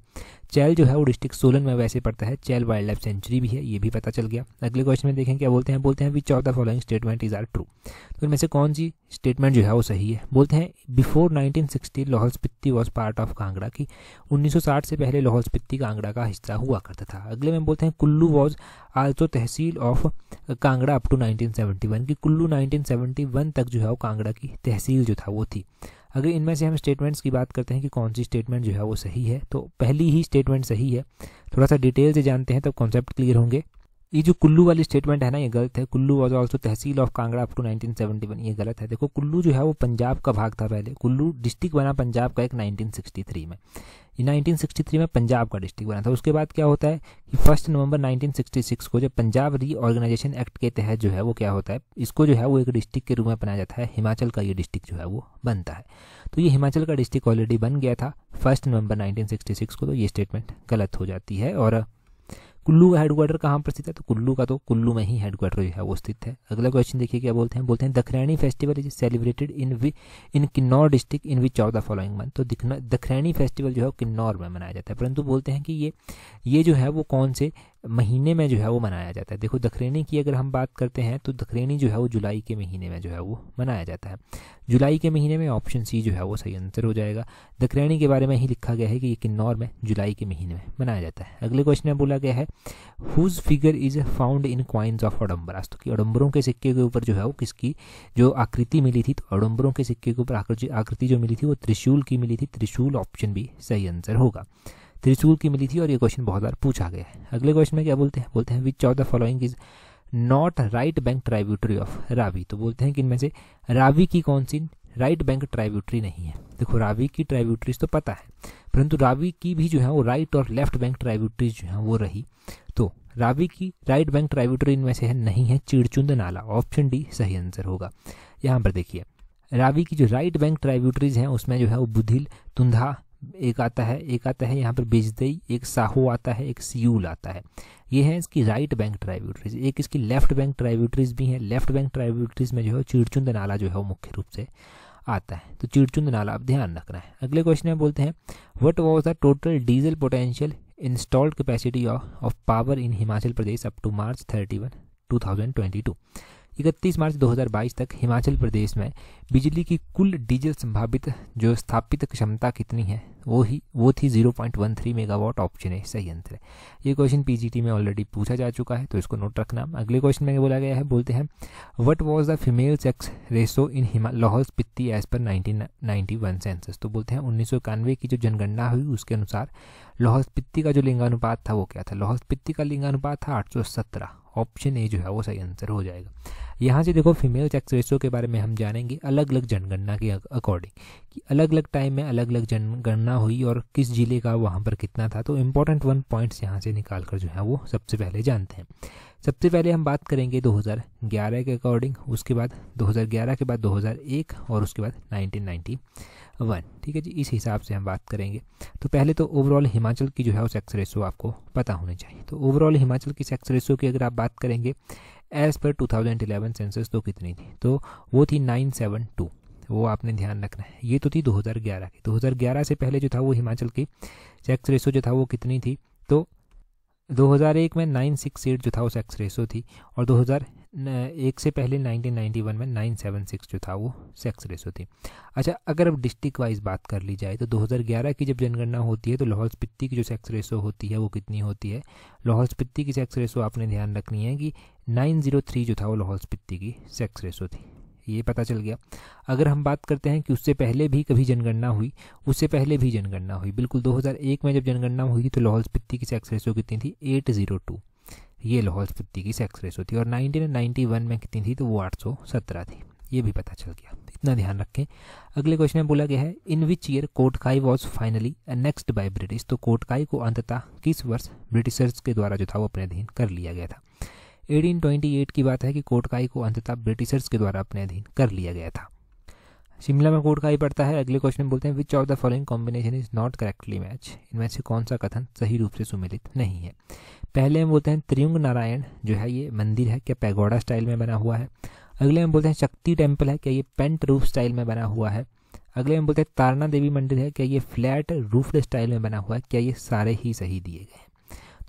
चैल जो है वो डिस्ट्रिक्ट सोलन में वैसे पड़ता है चैल वाइल्ड लाइफ सेंचुरी भी है ये भी पता चल गया अगले क्वेश्चन में देखें क्या बोलते हैं बोलते हैं which of the following statement is are true तो इनमें से कौन सी स्टेटमेंट जो है वो सही है बोलते हैं before nineteen sixty Lahaul Spiti was part of Kangra की उन्नीस से पहले लाहौल स्पिति कांगड़ा का हिस्सा हुआ करता था अगले में बोलते हैं Kullu was also tehsil of Kangra up to nineteen की कुल्लू नाइनटीन तक जो है वो कांगड़ा की तहसील जो था वो थी अगर इनमें से हम स्टेटमेंट्स की बात करते हैं कि कौन सी स्टेटमेंट जो है वो सही है तो पहली ही स्टेटमेंट सही है थोड़ा सा डिटेल से जानते हैं तब तो कॉन्सेप्ट क्लियर होंगे ये जो कुल्लू वाली स्टेटमेंट है ना ये गलत है Kullu was also tehsil of Kangra up to 1971 ये गलत है देखो कुल्लू जो है वो पंजाब का भाग था पहले कुल्लू डिस्ट्रिक्ट बना पंजाब का एक 1963 में ये 1963 में पंजाब का डिस्ट्रिक्ट बना था उसके बाद क्या होता है कि फर्स्ट नवंबर 1966 को जब पंजाब रीऑर्गेनाइजेशन एक्ट के तहत जो है वो क्या होता है इसको जो है वो एक डिस्ट्रिक्ट के रूप में बनाया जाता है हिमाचल का ये डिस्ट्रिक्ट जो है वो बनता है तो ये हिमाचल का डिस्ट्रिक्ट ऑलरेडी बन गया था फर्स्ट नवंबर 1966 को तो ये स्टेटमेंट गलत हो जाती है और कुल्लू का हेडक्वार्टर कहाँ पर स्थित है तो कुल्लू का तो कुल्लू में ही हेडक्वार्टर जो है वो स्थित है अगला क्वेश्चन देखिए क्या बोलते हैं बोलते हैं Dakhraini festival is celebrated in we in Kinnaur district in which of the following month तो दखरैनी फेस्टिवल जो है किन्नौर में मनाया जाता है परंतु बोलते हैं कि ये ये जो है वो कौन से महीने में जो है वो मनाया जाता है देखो दखरेनी की अगर हम बात करते हैं तो दखरेनी जो है वो जुलाई के महीने में जो है वो मनाया जाता है जुलाई के महीने में ऑप्शन सी जो है वो सही आंसर हो जाएगा दखरेनी के बारे में ही लिखा गया है कि ये किन्नौर में जुलाई के महीने में मनाया जाता है अगले क्वेश्चन में बोला गया है whose figure is found in coins of Audumbaras तो कि अडम्बरों के सिक्के के ऊपर जो है वो किसकी जो आकृति मिली थी तो अडम्बरों के सिक्के के ऊपर आकृति जो मिली थी वो त्रिशूल की मिली थी त्रिशूल ऑप्शन भी सही आंसर होगा त्रिशूल की मिली थी और ये क्वेश्चन बहुत बार पूछा गया है अगले क्वेश्चन में क्या बोलते हैं बोलते हैं which of the following is not right bank tributary of Ravi तो बोलते हैं कि इनमें से रावी की कौन सी राइट बैंक ट्राइब्यूटरी नहीं है देखो रावी की ट्राइब्यूटरीज तो पता है परंतु रावी की भी जो है वो राइट और लेफ्ट बैंक ट्राइब्यूटरीज जो है वो रही तो रावी की राइट बैंक ट्राइब्यूटरी इनमें से है नहीं है चिड़चुंद नाला ऑप्शन डी सही आंसर होगा यहाँ पर देखिए रावी की जो राइट बैंक ट्राइब्यूटरीज हैं उसमें जो है वो बुधिल तुंधा एक आता है एक आता है यहाँ पर बिजदई एक साहू आता है एक सियूल आता है ये है इसकी राइट बैंक ट्राइब्यूटरीज एक इसकी लेफ्ट बैंक ट्राइब्यूटरीज भी है लेफ्ट बैंक ट्राइब्यूटरीज में जो है चिड़चुंद नाला जो है वो मुख्य रूप से आता है तो चिड़चुंद नाला आप ध्यान रखना है अगले क्वेश्चन में बोलते हैं what was the total diesel potential installed capacity of power in Himachal Pradesh up to March thirty one two thousand twenty two 31 March 2022 तक हिमाचल प्रदेश में बिजली की कुल डीजल संभावित जो स्थापित क्षमता कितनी है वो ही वो थी 0.13 मेगावाट ऑप्शन है सही आंसर है ये क्वेश्चन पीजीटी में ऑलरेडी पूछा जा चुका है तो इसको नोट रखना अगले क्वेश्चन में बोला गया है बोलते हैं what was the female sex ratio in Lahaul Spiti as per nineteen census तो बोलते हैं उन्नीस की जो जनगणना हुई उसके अनुसार लाहौल पित्ती का जो लिंगानुपात था वो क्या था लाहौल पित्ती का लिंगानुपात था आठ ऑप्शन ए जो है वो सही आंसर हो जाएगा यहाँ से देखो फीमेल सेक्स रेशो के बारे में हम जानेंगे अलग अलग जनगणना के अकॉर्डिंग कि अलग अलग टाइम में अलग अलग जनगणना हुई और किस जिले का वहाँ पर कितना था तो इम्पोर्टेंट वन पॉइंट्स यहाँ से निकाल कर जो है वो सबसे पहले जानते हैं सबसे पहले हम बात करेंगे 2011 के अकॉर्डिंग उसके बाद 2011 के बाद 2001 और उसके बाद 1990 वन ठीक है जी इस हिसाब से हम बात करेंगे तो पहले तो ओवरऑल हिमाचल की जो है वो सेक्स रेशो आपको पता होनी चाहिए तो ओवरऑल हिमाचल की सेक्स रेशो की अगर आप बात करेंगे एज़ पर 2011 सेंसस तो कितनी थी तो वो थी 972 वो आपने ध्यान रखना है ये तो थी 2011 की 2011 से पहले जो था वो हिमाचल की सेक्स रेशो जो था वो कितनी थी तो 2001 में 968 जो था वो सेक्स रेशो थी और हज़ार एक से पहले 1991 में 976 जो था वो सेक्स रेशो थी अच्छा अगर अब डिस्ट्रिक्ट वाइज बात कर ली जाए तो 2011 की जब जनगणना होती है तो लाहौल स्पिति की जो सेक्स रेशो होती है वो कितनी होती है लाहौल स्पिति की सेक्स रेशो आपने ध्यान रखनी है कि 903 जो था वो लाहौल स्पिति की सेक्स रेशो थी ये पता चल गया अगर हम बात करते हैं कि उससे पहले भी कभी जनगणना हुई उससे पहले भी जनगणना हुई बिल्कुल 2001 में जब जनगणना हुई तो लाहौल स्पिति की सेक्स रेशो कितनी थी 802 ये लाहौल स्पीति की सेक्स रेस होती है और नाइनटीन में कितनी थी तो वो 817 थी ये भी पता चल गया इतना ध्यान रखें अगले क्वेश्चन में बोला गया है in which year Kotkhai was finally next by British तो कोटकाई को अंततः किस वर्ष ब्रिटिशर्स के द्वारा जो था वो अपने अधीन कर लिया गया था 1828 की बात है कि कोटकाई को अंततः ब्रिटिशर्स के द्वारा अपने अधीन कर लिया गया था शिमला में कोटकाई पड़ता है अगले क्वेश्चन में बोलते हैं which of the following combination is not correctly match इनमें से कौन सा कथन सही रूप से सुमिलित नहीं है पहले हम बोलते हैं त्रियुंग नारायण जो है ये मंदिर है क्या पैगोडा स्टाइल में बना हुआ है अगले हम बोलते हैं शक्ति टेम्पल है क्या ये पेंट रूफ स्टाइल में बना हुआ है अगले हम बोलते हैं तारना देवी मंदिर है क्या ये फ्लैट रूफ स्टाइल में बना हुआ है क्या ये सारे ही सही दिए गए हैं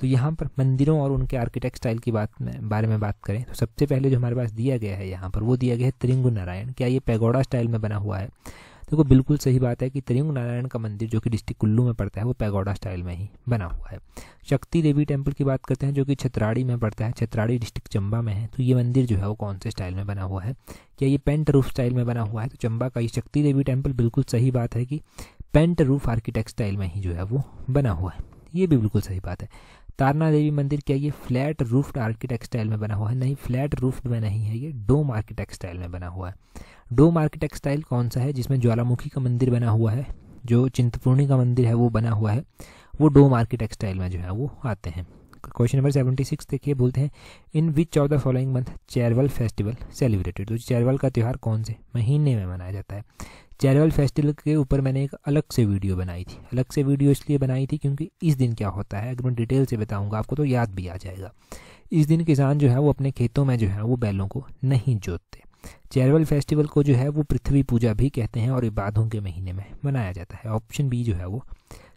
तो यहाँ पर मंदिरों और उनके आर्किटेक्ट स्टाइल की बात में बारे में बात करें तो सबसे पहले जो हमारे पास दिया गया है यहाँ पर वो दिया गया है त्रिंगु नारायण क्या ये पैगोडा स्टाइल में बना हुआ है देखो बिल्कुल सही बात है कि त्रियुंग नारायण का मंदिर जो कि डिस्ट्रिक्ट कुल्लू में पड़ता है वो पैगोडा स्टाइल में ही बना हुआ है शक्ति देवी टेम्पल की बात करते हैं जो कि छतराड़ी में पड़ता है छतराड़ी डिस्ट्रिक्ट चंबा में है तो ये मंदिर जो है वो कौन से स्टाइल में बना हुआ है क्या ये पेंट रूफ स्टाइल में बना हुआ है तो चंबा का ये शक्ति देवी टेम्पल बिल्कुल सही बात है कि पेंट रूफ आर्किटेक्ट स्टाइल में ही जो है वो बना हुआ है ये भी बिल्कुल सही बात है तारना देवी मंदिर क्या ये फ्लैट रूफ्ड आर्किटेक्सटाइल में बना हुआ है नहीं फ्लैट रूफ्ड में नहीं है ये डोम आर्किटेक्सटाइल में बना हुआ है डोम आर्किटेक्सटाइल कौन सा है जिसमें ज्वालामुखी का मंदिर बना हुआ है जो चिंतपूर्णी का मंदिर है वो बना हुआ है वो डोम आर्किटेक्सटाइल में जो है वो आते हैं क्वेश्चन नंबर सेवेंटी सिक्स देखिए बोलते हैं इन विच चौदह the following month Chervaal festival celebrated तो चेरवल का त्यौहार कौन से महीने में मनाया जाता है चैरवल फेस्टिवल के ऊपर मैंने एक अलग से वीडियो बनाई थी अलग से वीडियो इसलिए बनाई थी क्योंकि इस दिन क्या होता है अगर मैं डिटेल से बताऊंगा आपको तो याद भी आ जाएगा इस दिन किसान जो है वो अपने खेतों में जो है वो बैलों को नहीं जोतते चैरवल फेस्टिवल को जो है वो पृथ्वी पूजा भी कहते हैं और इबादों के महीने में मनाया जाता है ऑप्शन बी जो है वो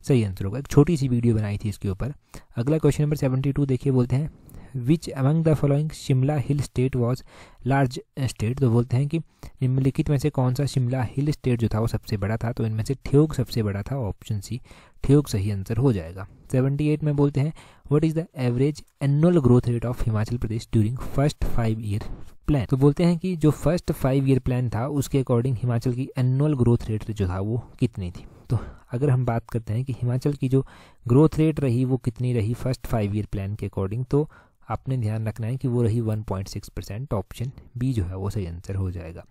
सही आंसर होगा एक छोटी सी वीडियो बनाई थी इसके ऊपर अगला क्वेश्चन नंबर सेवेंटी टू देखिए बोलते हैं which among the following Shimla hill state was large state तो बोलते हैं कि निम्नलिखित में से कौन सा शिमला हिल स्टेट जो था वो सबसे बड़ा था तो इनमें से ठियोग सबसे बड़ा था ऑप्शन सी ठियोग सही आंसर हो जाएगा 78 में बोलते हैं what is the average annual growth rate of Himachal Pradesh during first five year plan तो बोलते हैं कि जो फर्स्ट फाइव ईयर प्लान था उसके अकॉर्डिंग हिमाचल की एनुअल ग्रोथ रेट जो था वो कितनी थी तो अगर हम बात करते हैं कि हिमाचल की जो ग्रोथ रेट रही वो कितनी रही फर्स्ट फाइव ईयर प्लान के अकॉर्डिंग तो आपने ध्यान रखना है कि वो रही 1.6 परसेंट ऑप्शन बी जो है वो सही आंसर हो जाएगा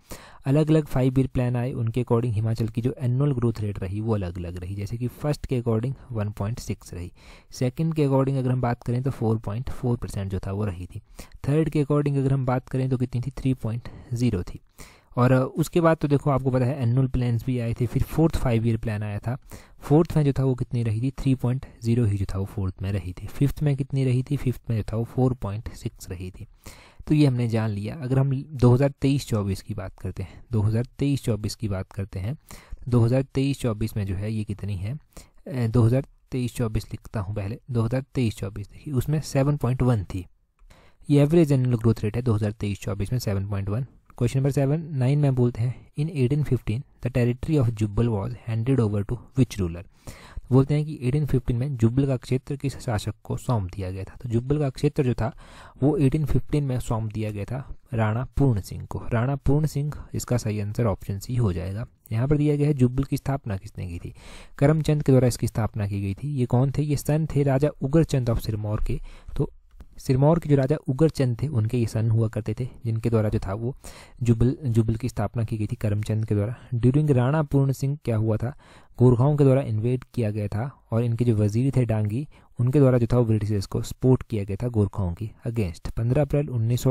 अलग अलग फाइव ईयर प्लान आए उनके अकॉर्डिंग हिमाचल की जो एनुअल ग्रोथ रेट रही वो अलग अलग रही जैसे कि फर्स्ट के अकॉर्डिंग 1.6 रही सेकंड के अकॉर्डिंग अगर हम बात करें तो 4.4 परसेंट जो था वो रही थी थर्ड के अकॉर्डिंग अगर हम बात करें तो कितनी थी थ्री थी और उसके बाद तो देखो आपको पता है एनुअल प्लान्स भी आए थे फिर फोर्थ फाइव ईयर प्लान आया था फोर्थ में जो था वो कितनी रही थी थ्री पॉइंट जीरो ही जो था वो फोर्थ में रही थी फिफ्थ में कितनी रही थी फिफ्थ में जो था वो फोर पॉइंट सिक्स रही थी तो ये हमने जान लिया अगर हम 2023-24 की बात करते हैं 2023-24 की बात करते हैं दो हज़ार में जो है ये कितनी है दो हज़ार लिखता हूँ पहले दो हज़ार देखिए उसमें सेवन थी ये एवरेज एनुअल ग्रोथ रेट है दो हज़ार में 7.1 क्वेश्चन नंबर सेवन नाइन में बोलते हैं in 1815 the territory of Jubbal was handed over to which ruler बोलते हैं कि 1815 में जुब्बल का क्षेत्र किस शासक को सौंप दिया गया था तो जुब्बल का क्षेत्र जो था वो 1815 में सौंप दिया गया था राणा पूर्ण सिंह को राणा पूर्ण सिंह इसका सही आंसर ऑप्शन सी हो जाएगा यहाँ पर दिया गया है जुब्बल की स्थापना किसने की थी करमचंद के द्वारा इसकी स्थापना की गई थी ये कौन थे ये सन थे राजा उग्रचंद ऑफ सिरमौर के तो सिरमौर के जो राजा उगरचंद थे उनके ये सन हुआ करते थे जिनके द्वारा जो था वो जुबल जुबल की स्थापना की गई थी करमचंद के द्वारा ड्यूरिंग राणा पूर्ण सिंह क्या हुआ था गोरखाओं के द्वारा इन्वेड किया गया था और इनके जो वजीर थे डांगी उनके द्वारा जो था वो ब्रिटिशर्स को सपोर्ट किया गया था गोरखाओं की अगेंस्ट पंद्रह अप्रैल उन्नीस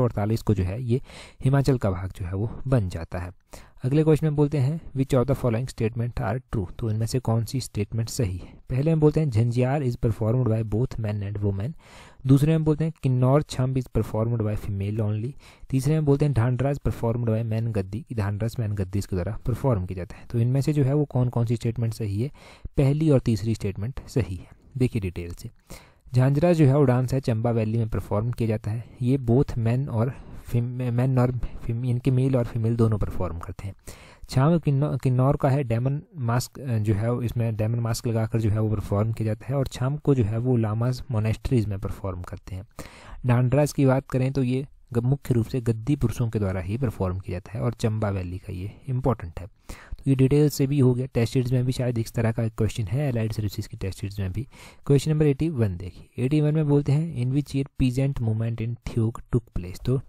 को जो है ये हिमाचल का भाग जो है वो बन जाता है अगले क्वेश्चन में बोलते हैं which of the following statement are true तो इनमें से कौन सी स्टेटमेंट सही है पहले हम बोलते हैं Jhanjhiyar is performed by both man and women दूसरे में बोलते हैं Kinnaur Chhamb is performed by female only तीसरे में बोलते हैं ढांडरा इज बाय मैन गद्दी ढांडराज ढांडरास मैन गद्दी इसके द्वारा परफॉर्म किया जाता है तो इनमें से जो है वो कौन कौन सी स्टेटमेंट सही है पहली और तीसरी स्टेटमेंट सही है देखिए डिटेल से झांझरा जो है वो डांस है चंबा वैली में परफॉर्म किया जाता है ये बोथ मैन और मैन और इनके मेल और फीमेल दोनों परफॉर्म करते हैं छाव किन्नौर किन्नौर का है डेमन मास्क जो है इसमें डेमन मास्क लगाकर जो है वो परफॉर्म किया जाता है और छाम को जो है वो लामाज मोनेस्ट्रीज में परफॉर्म करते हैं डांड्राज की बात करें तो ये मुख्य रूप से गद्दी पुरुषों के द्वारा ही परफॉर्म किया जाता है और चंबा वैली का ये इंपॉर्टेंट है तो ये डिटेल से भी हो गया टेस्ट सीरीज में भी शायद इस तरह का एक क्वेश्चन है एलाइड सर्विसेज की टेस्ट सीरीज में भी क्वेश्चन नंबर एटी वन देखिए एटी वन में बोलते हैं in which year peasant movement in Theog took place तो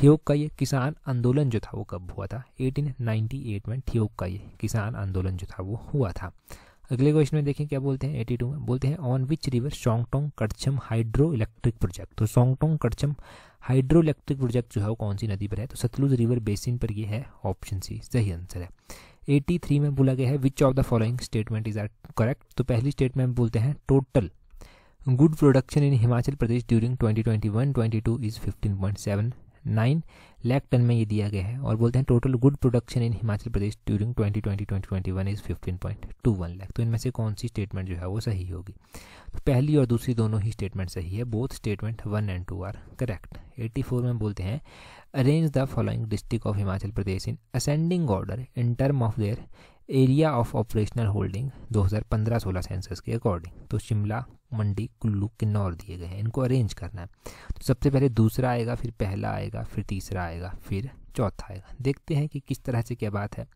थियोक का ये किसान आंदोलन जो था वो कब हुआ था 1898 में थियोक का ये किसान आंदोलन जो था वो हुआ था अगले क्वेश्चन में देखें क्या बोलते हैं 82 में बोलते हैं on which river Shongtong Karcham hydro electric project तो Shongtong Karcham hydro electric project जो है वो कौन सी नदी पर है तो सतलुज रिवर बेसिन पर यह है ऑप्शन सी सही आंसर है 83 में बोला गया है which of the following statement is are correct तो पहली स्टेटमेंट बोलते हैं total good production in Himachal Pradesh during 2021-22 is nine lakh tonne में ये दिया गया है और बोलते हैं total good production in Himachal Pradesh during twenty twenty twenty twenty one is fifteen point two one lakh तो इनमें से कौन सी स्टेटमेंट जो है वो सही होगी तो पहली और दूसरी दोनों ही स्टेटमेंट सही है both statement one and two are correct eighty four में बोलते हैं arrange the following district of Himachal Pradesh in ascending order in term of their area of operational holding 2015-16 census के अकॉर्डिंग तो शिमला मंडी कुल्लू किन्नौर दिए गए हैं इनको अरेंज करना है तो सबसे पहले दूसरा आएगा फिर पहला आएगा फिर तीसरा आएगा फिर चौथा आएगा देखते हैं कि किस तरह से क्या बात है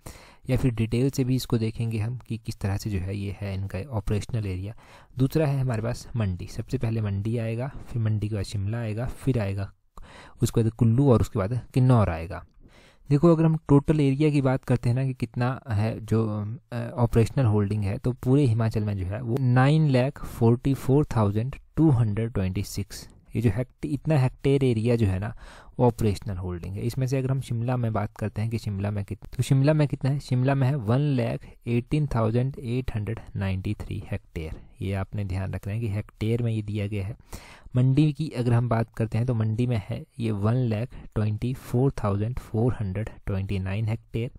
या फिर डिटेल से भी इसको देखेंगे हम कि किस तरह से जो है ये है इनका ऑपरेशनल एरिया दूसरा है हमारे पास मंडी सबसे पहले मंडी आएगा फिर मंडी के बाद शिमला आएगा फिर आएगा उसके बाद कुल्लू और उसके बाद किन्नौर आएगा देखो अगर हम टोटल एरिया की बात करते हैं ना कि कितना है जो ऑपरेशनल होल्डिंग है तो पूरे हिमाचल में जो है वो nine lakh forty four thousand two hundred twenty six ये जो हेक्ट इतना हेक्टेयर एरिया जो है ना वो ऑपरेशनल होल्डिंग है इसमें से अगर हम शिमला में बात करते हैं कि शिमला में कितना तो शिमला में कितना है शिमला में है one lakh eighteen thousand eight hundred ninety three hectare ये आपने ध्यान रखना है कि हेक्टेयर में ये दिया गया है मंडी की अगर हम बात करते हैं तो मंडी में है ये one lakh twenty four thousand four hundred twenty nine hectare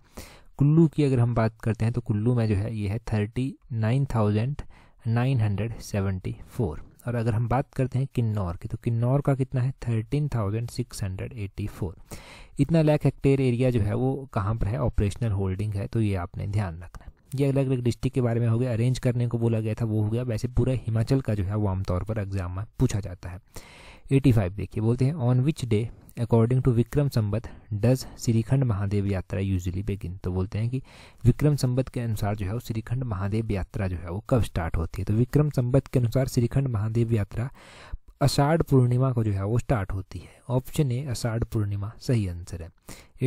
Kullu की अगर हम बात करते हैं तो कुल्लू में जो है ये है thirty nine thousand nine hundred seventy four और अगर हम बात करते हैं किन्नौर की तो किन्नौर का कितना है thirteen thousand six hundred eighty four इतना लैख हेक्टेयर एरिया जो है वो कहाँ पर है ऑपरेशनल होल्डिंग है तो ये आपने ध्यान रखना है ये अलग अलग डिस्ट्रिक्ट के बारे में हो गया अरेंज करने को बोला गया था वो हो गया वैसे पूरा हिमाचल का जो है वो आमतौर पर एग्जाम में पूछा जाता है 85 देखिए बोलते हैं on which day according to Vikram Samvat does Shrikhand Mahadev Yatra usually begin तो बोलते हैं कि विक्रम संबत के अनुसार जो है वो श्रीखंड महादेव यात्रा जो है वो कब स्टार्ट होती है तो विक्रम संबत के अनुसार श्रीखंड महादेव यात्रा अषाढ़ पूर्णिमा को जो है वो स्टार्ट होती है ऑप्शन ए अषाढ़ पूर्णिमा सही आंसर है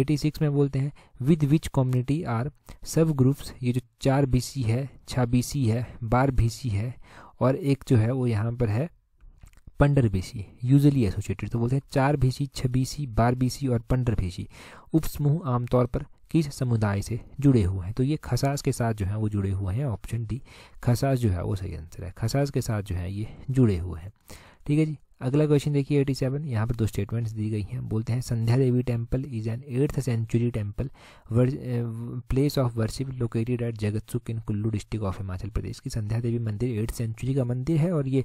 86 में बोलते हैं with which community are sub groups ये जो चार बीसी है छः बीसी है बार बीसी है और एक जो है वो यहाँ पर है पंडर भीसी यूजली एसोसिएटेड तो बोलते हैं चार भीसी छबीसी बार बीसी और पंडर उप समूह आमतौर पर किस समुदाय से जुड़े हुए हैं तो ये खसास के साथ जो है वो जुड़े हुए हैं ऑप्शन डी खसास जो है वो सही आंसर है खसास के साथ जो है ये जुड़े हुए हैं ठीक है जी अगला क्वेश्चन देखिए एटी सेवन यहाँ पर दो स्टेटमेंट्स दी गई हैं बोलते हैं Sandhya Devi temple is an eighth century temple place of worship located at Jagatsukh in Kullu district of Himachal Pradesh की संध्या देवी मंदिर एट्थ सेंचुरी का मंदिर है और ये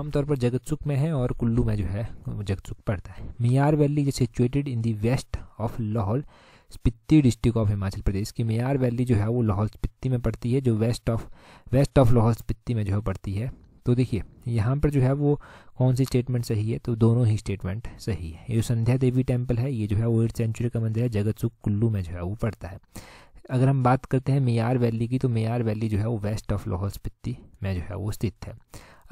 आमतौर पर जगतसुख में है और कुल्लू में जो है जगतसुख पड़ता है Miyar valley is situated in the west of Lahaul Spiti district of Himachal Pradesh की मेयार वैली जो है वो लाहौल स्पिति में पड़ती है जो west of west of Lahaul Spiti में जो है पड़ती है तो देखिए यहाँ पर जो है वो कौन सी स्टेटमेंट सही है तो दोनों ही स्टेटमेंट सही है ये जो संध्या देवी टेम्पल है ये जो है वो एट सेंचुरी का मंदिर है जगत सुख कुल्लू में जो है वो पड़ता है अगर हम बात करते हैं मेयार वैली की तो मेयार वैली जो है वो वेस्ट ऑफ लाहौल स्पिति में जो है वो स्थित है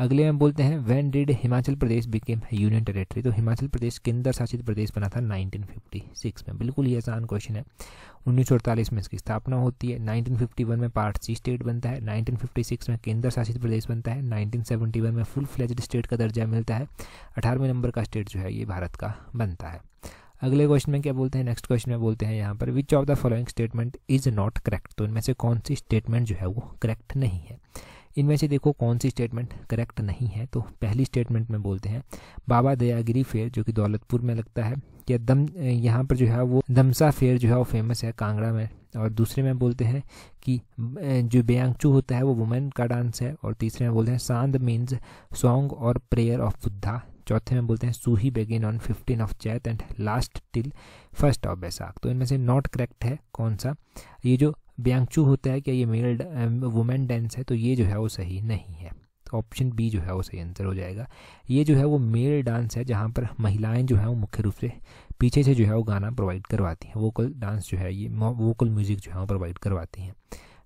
अगले में बोलते हैं when did Himachal Pradesh become union territory तो हिमाचल प्रदेश केंद्र शासित प्रदेश बना था 1956 में बिल्कुल ही आसान क्वेश्चन है 1948 में इसकी स्थापना होती है 1951 में पार्ट सी स्टेट बनता है 1956 में केंद्र शासित प्रदेश बनता है 1971 में फुल फ्लेज स्टेट का दर्जा मिलता है अठारहवें नंबर का स्टेट जो है ये भारत का बनता है अगले क्वेश्चन में क्या बोलते हैं नेक्स्ट क्वेश्चन में बोलते हैं यहाँ पर which of the following statement is not correct तो इनमें से कौन सी स्टेटमेंट जो है वो करेक्ट नहीं है इनमें से देखो कौन सी स्टेटमेंट करेक्ट नहीं है तो पहली स्टेटमेंट में बोलते हैं बाबा दयागिरी फेयर जो कि दौलतपुर में लगता है या दम यहाँ पर जो है वो दमसा फेयर जो है वो फेमस है कांगड़ा में और दूसरे में बोलते हैं कि जो बेयांगचू होता है वो वुमेन का डांस है और तीसरे में बोलते हैं सांद मीन्स सॉन्ग और प्रेयर ऑफ बुद्धा चौथे में बोलते हैं Suhi begin on fifteen of Chait and last till first of Baisakh तो इनमें से नॉट करेक्ट है कौन सा ये जो ब्यांगचू होता है क्या ये मेल वुमेन डांस है तो ये जो है वो सही नहीं है तो ऑप्शन बी जो है वो सही आंसर हो जाएगा ये जो है वो मेल डांस है जहाँ पर महिलाएं जो है वो मुख्य रूप से पीछे से जो है वो गाना प्रोवाइड करवाती हैं वोकल डांस जो है ये वोकल म्यूजिक जो है वो प्रोवाइड करवाती हैं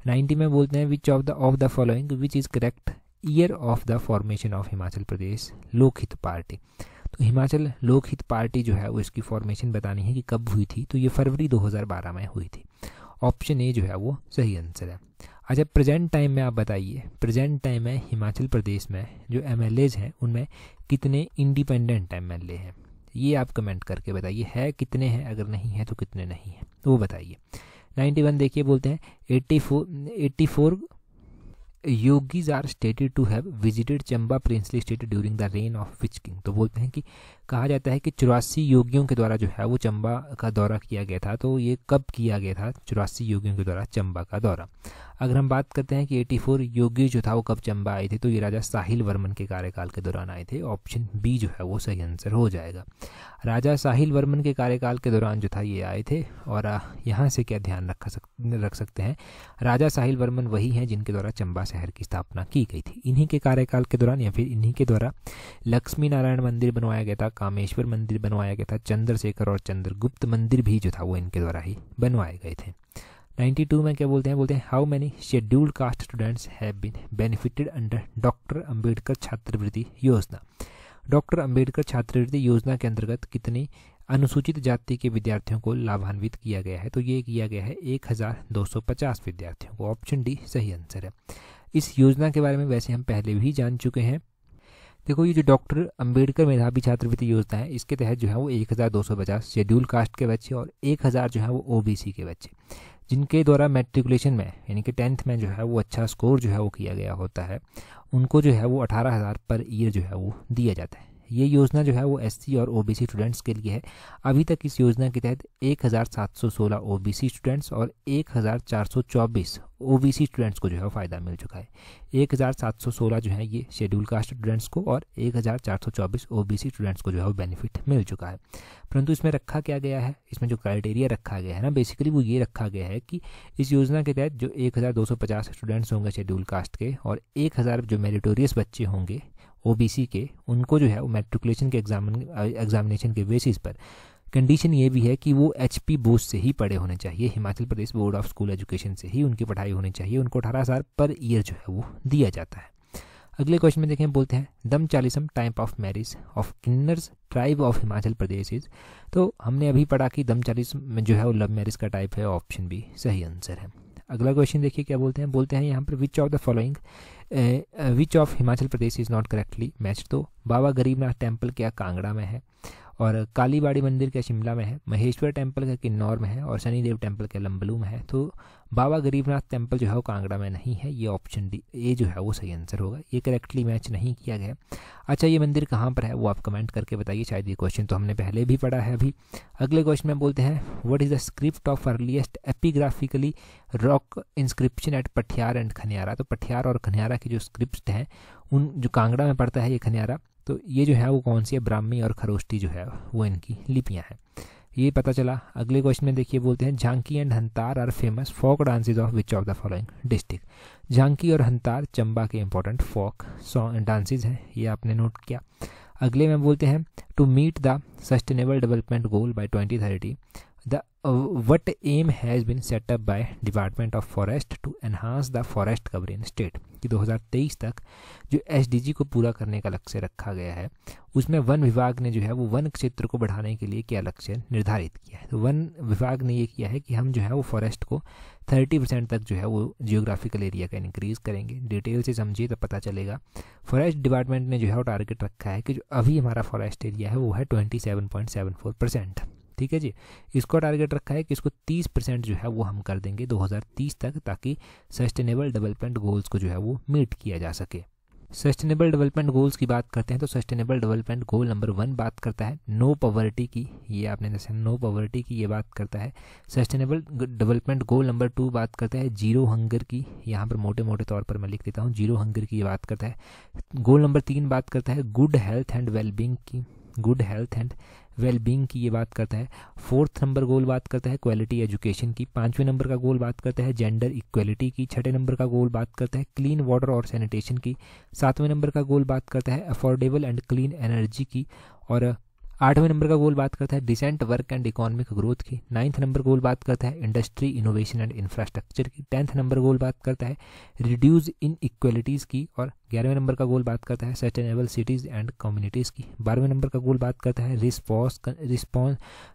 नाइन्टी में बोलते हैं which of the of the following which is correct year of the formation of Himachal Pradesh Lokhit party तो हिमाचल लोकहित पार्टी जो है वो इसकी फॉर्मेशन बतानी है कि कब हुई थी तो ये फरवरी दो में हुई थी ऑप्शन ए जो है वो सही आंसर है अच्छा प्रेजेंट टाइम में आप बताइए प्रेजेंट टाइम में हिमाचल प्रदेश में जो एम हैं उनमें कितने इंडिपेंडेंट एम हैं ये आप कमेंट करके बताइए है कितने हैं अगर नहीं है तो कितने नहीं हैं वो बताइए 91 देखिए बोलते हैं 84 four yogis are stated to have visited Chamba princely state during the reign of which king तो बोलते हैं कि कहा जाता है कि चौरासी योगियों के द्वारा जो है वो चंबा का दौरा किया गया था तो ये कब किया गया था चौरासी योगियों के द्वारा चंबा का दौरा अगर हम बात करते हैं कि 84 योगी जो था वो कब चंबा आए थे तो ये राजा साहिल वर्मन के कार्यकाल के दौरान आए थे ऑप्शन बी जो है वो सही आंसर हो जाएगा राजा साहिल वर्मन के कार्यकाल के दौरान जो था ये आए थे और यहाँ से क्या ध्यान रखा सक रख सकते हैं राजा साहिल वर्मन वही हैं जिनके द्वारा चंबा शहर की स्थापना की गई थी इन्हीं के कार्यकाल के दौरान या फिर इन्हीं के द्वारा लक्ष्मी नारायण मंदिर बनवाया गया था कामेश्वर मंदिर बनवाया गया था चंद्रशेखर और चंद्रगुप्त मंदिर भी जो था वो इनके द्वारा ही बनवाए गए थे 92 में क्या बोलते हैं बोलते हैं how many scheduled caste students have been benefited under doctor Ambedkar छात्रवृत्ति योजना डॉक्टर अंबेडकर छात्रवृत्ति योजना के अंतर्गत कितनी अनुसूचित जाति के विद्यार्थियों को लाभान्वित किया गया है तो ये किया गया है 1250 विद्यार्थियों को ऑप्शन डी सही आंसर है इस योजना के बारे में वैसे हम पहले भी जान चुके हैं देखो ये जो डॉक्टर अंबेडकर मेधावी छात्रवृत्ति योजना है इसके तहत जो है वो एक हज़ार दो सौ पचास शेड्यूल कास्ट के बच्चे और एक हज़ार जो है वो ओबीसी के बच्चे जिनके द्वारा मेट्रिकुलेशन में यानी कि टेंथ में जो है वो अच्छा स्कोर जो है वो किया गया होता है उनको जो है वो अठारह हज़ार पर ईयर जो है वो दिया जाता है ये योजना जो है वो एस और ओ स्टूडेंट्स के लिए है अभी तक इस योजना के तहत एक हज़ार सात सौ सोलह ओ स्टूडेंट्स और एक हज़ार चार सौ चौबीस ओ स्टूडेंट्स को जो है फ़ायदा मिल चुका है एक हज़ार सात सौ सोलह जो है ये शेड्यूल कास्ट स्टूडेंट्स को और एक हज़ार चार सौ चौबीस ओ स्टूडेंट्स को जो है वो बेनिफिट मिल चुका है परंतु इसमें रखा क्या गया है इसमें जो क्राइटेरिया रखा गया है ना बेसिकली वो ये रखा गया है कि इस योजना के तहत जो एक हज़ार दो सौ पचास स्टूडेंट्स होंगे शेड्यूल कास्ट के और एक हज़ार जो मेरिटोरियस बच्चे होंगे ओबीसी के उनको जो है वो मेट्रिकुलेशन के एग्जाम एग्जामिनेशन के बेसिस पर कंडीशन ये भी है कि वो एच पी बोस से ही पढ़े होने चाहिए Himachal Pradesh board of school education से ही उनकी पढ़ाई होनी चाहिए उनको अठारह हज़ार पर ईयर जो है वो दिया जाता है अगले क्वेश्चन में देखें बोलते हैं दम चालीसम type of marriage of Kinnars tribe of Himachal Pradesh is तो हमने अभी पढ़ा कि दम चालीसम में जो है वो लव मैरिज का टाइप है ऑप्शन भी सही आंसर है अगला क्वेश्चन देखिए क्या बोलते हैं बोलते हैं यहाँ पर which of the following which of Himachal Pradesh is not correctly match तो बाबा गरीबनाथ टेम्पल क्या कांगड़ा में है और कालीबाड़ी मंदिर क्या शिमला में है महेश्वर टेम्पल का किन्नौर में है और शनिदेव टेम्पल का लम्बलू में है तो बाबा गरीबनाथ टेम्पल जो है वो कांगड़ा में नहीं है ये ऑप्शन डी ए जो है वो सही आंसर होगा ये करेक्टली मैच नहीं किया गया अच्छा ये मंदिर कहाँ पर है वो आप कमेंट करके बताइए शायद ये क्वेश्चन तो हमने पहले भी पढ़ा है अभी अगले क्वेश्चन में बोलते हैं what is the script of earliest epigraphically rock inscription at Pathiyar and Khaniyara तो पठियार और खनियारा की जो स्क्रिप्ट हैं उन जो कांगड़ा में पड़ता है ये खनियारा तो ये जो है वो कौन सी है ब्राह्मी और खरोष्टी जो है वो इनकी लिपियाँ हैं ये पता चला अगले क्वेश्चन में देखिए बोलते हैं Jhanki and Hantar are famous folk dances of which of the following district Jhanki और हंतार चंबा के इंपॉर्टेंट फोक सॉन्ग डांसेज हैं ये आपने नोट किया अगले में बोलते हैं to meet the sustainable development goal by 2030 the uh, what aim has been set up by department of forest to enhance the forest in state कि 2023 तक जो एस को पूरा करने का लक्ष्य रखा गया है उसमें वन विभाग ने जो है वो वन क्षेत्र को बढ़ाने के लिए क्या लक्ष्य निर्धारित किया है तो वन विभाग ने ये किया है कि हम जो है वो फॉरेस्ट को 30 परसेंट तक जो है वो जियोग्राफिकल एरिया का इंक्रीज करेंगे डिटेल से समझिए तो पता चलेगा फॉरेस्ट डिपार्टमेंट ने जो है वो टारगेट रखा है कि जो अभी हमारा फॉरेस्ट एरिया है वो है ट्वेंटी परसेंट ठीक है जी इसको टारगेट रखा है कि इसको 30 परसेंट जो है वो हम कर देंगे 2030 तक ताकि सस्टेनेबल डेवलपमेंट गोल्स को जो है वो मीट किया जा सके सस्टेनेबल डेवलपमेंट गोल्स की बात करते हैं तो sustainable development goal number one बात करता है नो पॉवर्टी की ये आपने जैसे नो पॉवर्टी की ये बात करता है sustainable development goal number two बात करता है जीरो हंगर की यहाँ पर मोटे मोटे तौर पर मैं लिख देता हूँ जीरो हंगर की ये बात करता है गोल नंबर तीन बात करता है गुड हेल्थ एंड वेलबींग की गुड हेल्थ एंड वेलबींग की ये बात करता है फोर्थ नंबर गोल बात करता है क्वालिटी एजुकेशन की पांचवें नंबर का गोल बात करता है जेंडर इक्वलिटी की छठे नंबर का गोल बात करता है क्लीन वाटर और सैनिटेशन की सातवें नंबर का गोल बात करता है अफोर्डेबल एंड क्लीन एनर्जी की और आठवें नंबर का गोल बात करता है decent work and economic growth की नाइन्थ नंबर गोल बात करता है इंडस्ट्री इनोवेशन एंड इंफ्रास्ट्रक्चर की टेंथ नंबर गोल बात करता है रिड्यूस इन इक्वलिटीज़ की और ग्यारहवें नंबर का गोल बात करता है सस्टेनेबल सिटीज़ एंड कम्युनिटीज़ की बारहवें नंबर का गोल बात करता है response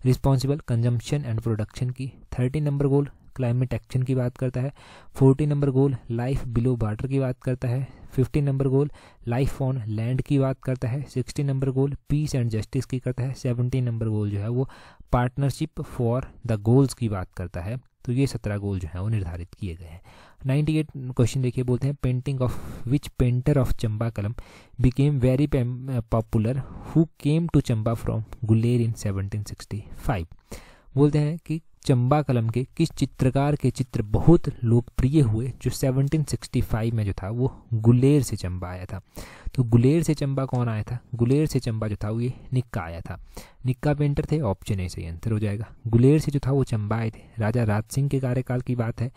responsible consumption and production की thirteen number goal climate action की बात करता है forty number goal life below water की बात करता है fifty number goal life on land की बात करता है sixty number goal peace and justice की करता है सेवनटीन नंबर गोल जो है वो पार्टनरशिप फॉर द गोल्स की बात करता है तो ये सत्रह गोल जो है वो निर्धारित किए गए हैं नाइन्टी एट क्वेश्चन देखिए बोलते हैं painting of which painter of Chamba Kalam became very popular who came to Chamba from Guler in seventeen sixty five बोलते हैं कि चंबा कलम के किस चित्रकार के चित्र बहुत लोकप्रिय हुए जो 1765 में जो था वो गुलेर से चंबा आया था तो गुलेर से चंबा कौन आया था गुलेर से चंबा जो था वो ये निक्का आया था निक्का पेंटर थे ऑप्शन ए ही आंसर हो जाएगा गुलेर से जो था वो चंबा आए थे राजा राज सिंह के कार्यकाल की बात है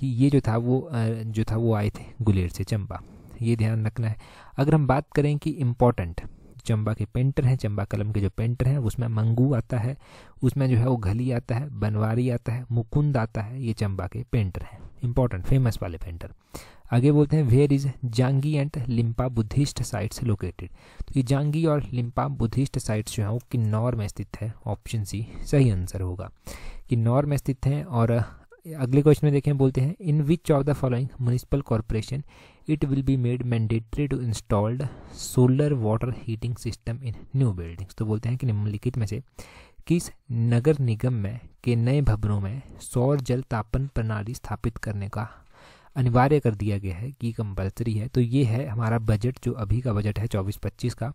कि ये जो था वो जो था वो आए थे गुलेर से चंबा ये ध्यान रखना है अगर हम बात करें कि इम्पोर्टेंट चंबा के पेंटर हैं चंबा कलम के जो पेंटर हैं उसमें मंगू आता है उसमें जो है वो घली आता है बनवारी आता है मुकुंद आता है ये चंबा के पेंटर हैं इंपॉर्टेंट फेमस वाले पेंटर आगे बोलते हैं where is Jangi and Lippa buddhist sites located तो ये जांगी और लिम्पा बुद्धिस्ट साइट्स जो है वो किन्नौर में स्थित है ऑप्शन सी सही आंसर होगा किन्नौर में स्थित हैं और अगले क्वेश्चन में देखें बोलते हैं in which of the following municipal corporation it will be made mandatory to installed solar water heating system in new buildings तो बोलते हैं कि निम्नलिखित में से किस नगर निगम में के नए भवनों में सौर जल तापन प्रणाली स्थापित करने का अनिवार्य कर दिया गया है कि कंपलसरी है तो ये है हमारा बजट जो अभी का बजट है चौबीस पच्चीस का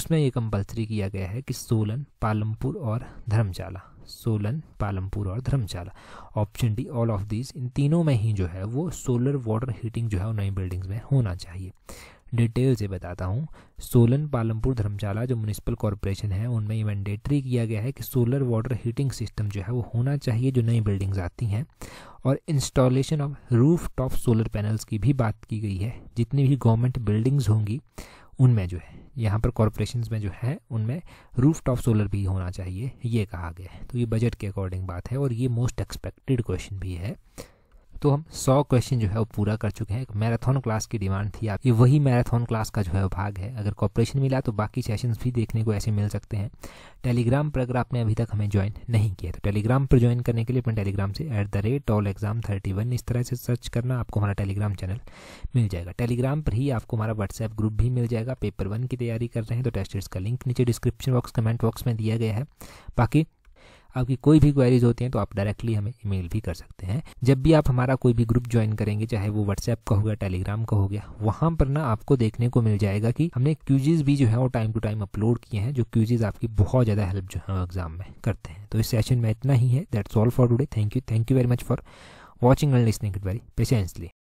उसमें ये कंपलसरी किया गया है कि सोलन पालमपुर और धर्मशाला सोलन पालमपुर और Dharamshala option D all of this इन तीनों में ही जो है वो सोलर वाटर हीटिंग जो है वो नई बिल्डिंग्स में होना चाहिए डिटेल से बताता हूँ सोलन पालमपुर धर्मशाला जो म्यूनसिपल कॉरपोरेशन है उनमें ये मैंडेटरी किया गया है कि सोलर वाटर हीटिंग सिस्टम जो है वो होना चाहिए जो नई बिल्डिंग्स आती हैं और installation of roof top solar panels की भी बात की गई है जितनी भी गवर्नमेंट बिल्डिंग्स होंगी उनमें जो है यहाँ पर कॉरपोरेशन में जो है उनमें रूफ टॉप सोलर भी होना चाहिए ये कहा गया है तो ये बजट के अकॉर्डिंग बात है और ये मोस्ट एक्सपेक्टेड क्वेश्चन भी है तो हम सौ क्वेश्चन जो है वो पूरा कर चुके हैं एक मैराथन क्लास की डिमांड थी आपकी वही मैराथन क्लास का जो है भाग है अगर कॉपरेशन मिला तो बाकी सेशंस भी देखने को ऐसे मिल सकते हैं टेलीग्राम पर अगर आपने अभी तक हमें ज्वाइन नहीं किया तो टेलीग्राम पर ज्वाइन करने के लिए अपने टेलीग्राम से at the rate all exam thirty one इस तरह से सर्च करना आपको हमारा टेलीग्राम चैनल मिल जाएगा टेलीग्राम पर ही आपको हमारा व्हाट्सएप ग्रुप भी मिल जाएगा पेपर वन की तैयारी कर रहे हैं तो टेस्ट का लिंक नीचे डिस्क्रिप्शन बॉक्स कमेंट बॉक्स में दिया गया है बाकी आपकी कोई भी क्वेरीज होती हैं तो आप डायरेक्टली हमें ईमेल भी कर सकते हैं जब भी आप हमारा कोई भी ग्रुप ज्वाइन करेंगे चाहे वो व्हाट्सएप का हो गया टेलीग्राम का हो गया वहां पर ना आपको देखने को मिल जाएगा कि हमने क्यूजेज भी जो है वो टाइम टू टाइम अपलोड किए हैं जो क्यूजेज आपकी बहुत ज़्यादा हेल्प जो है एग्जाम में करते हैं तो इस सेशन में इतना ही है that's all for today thank you thank you very much for watching and listening it very patiently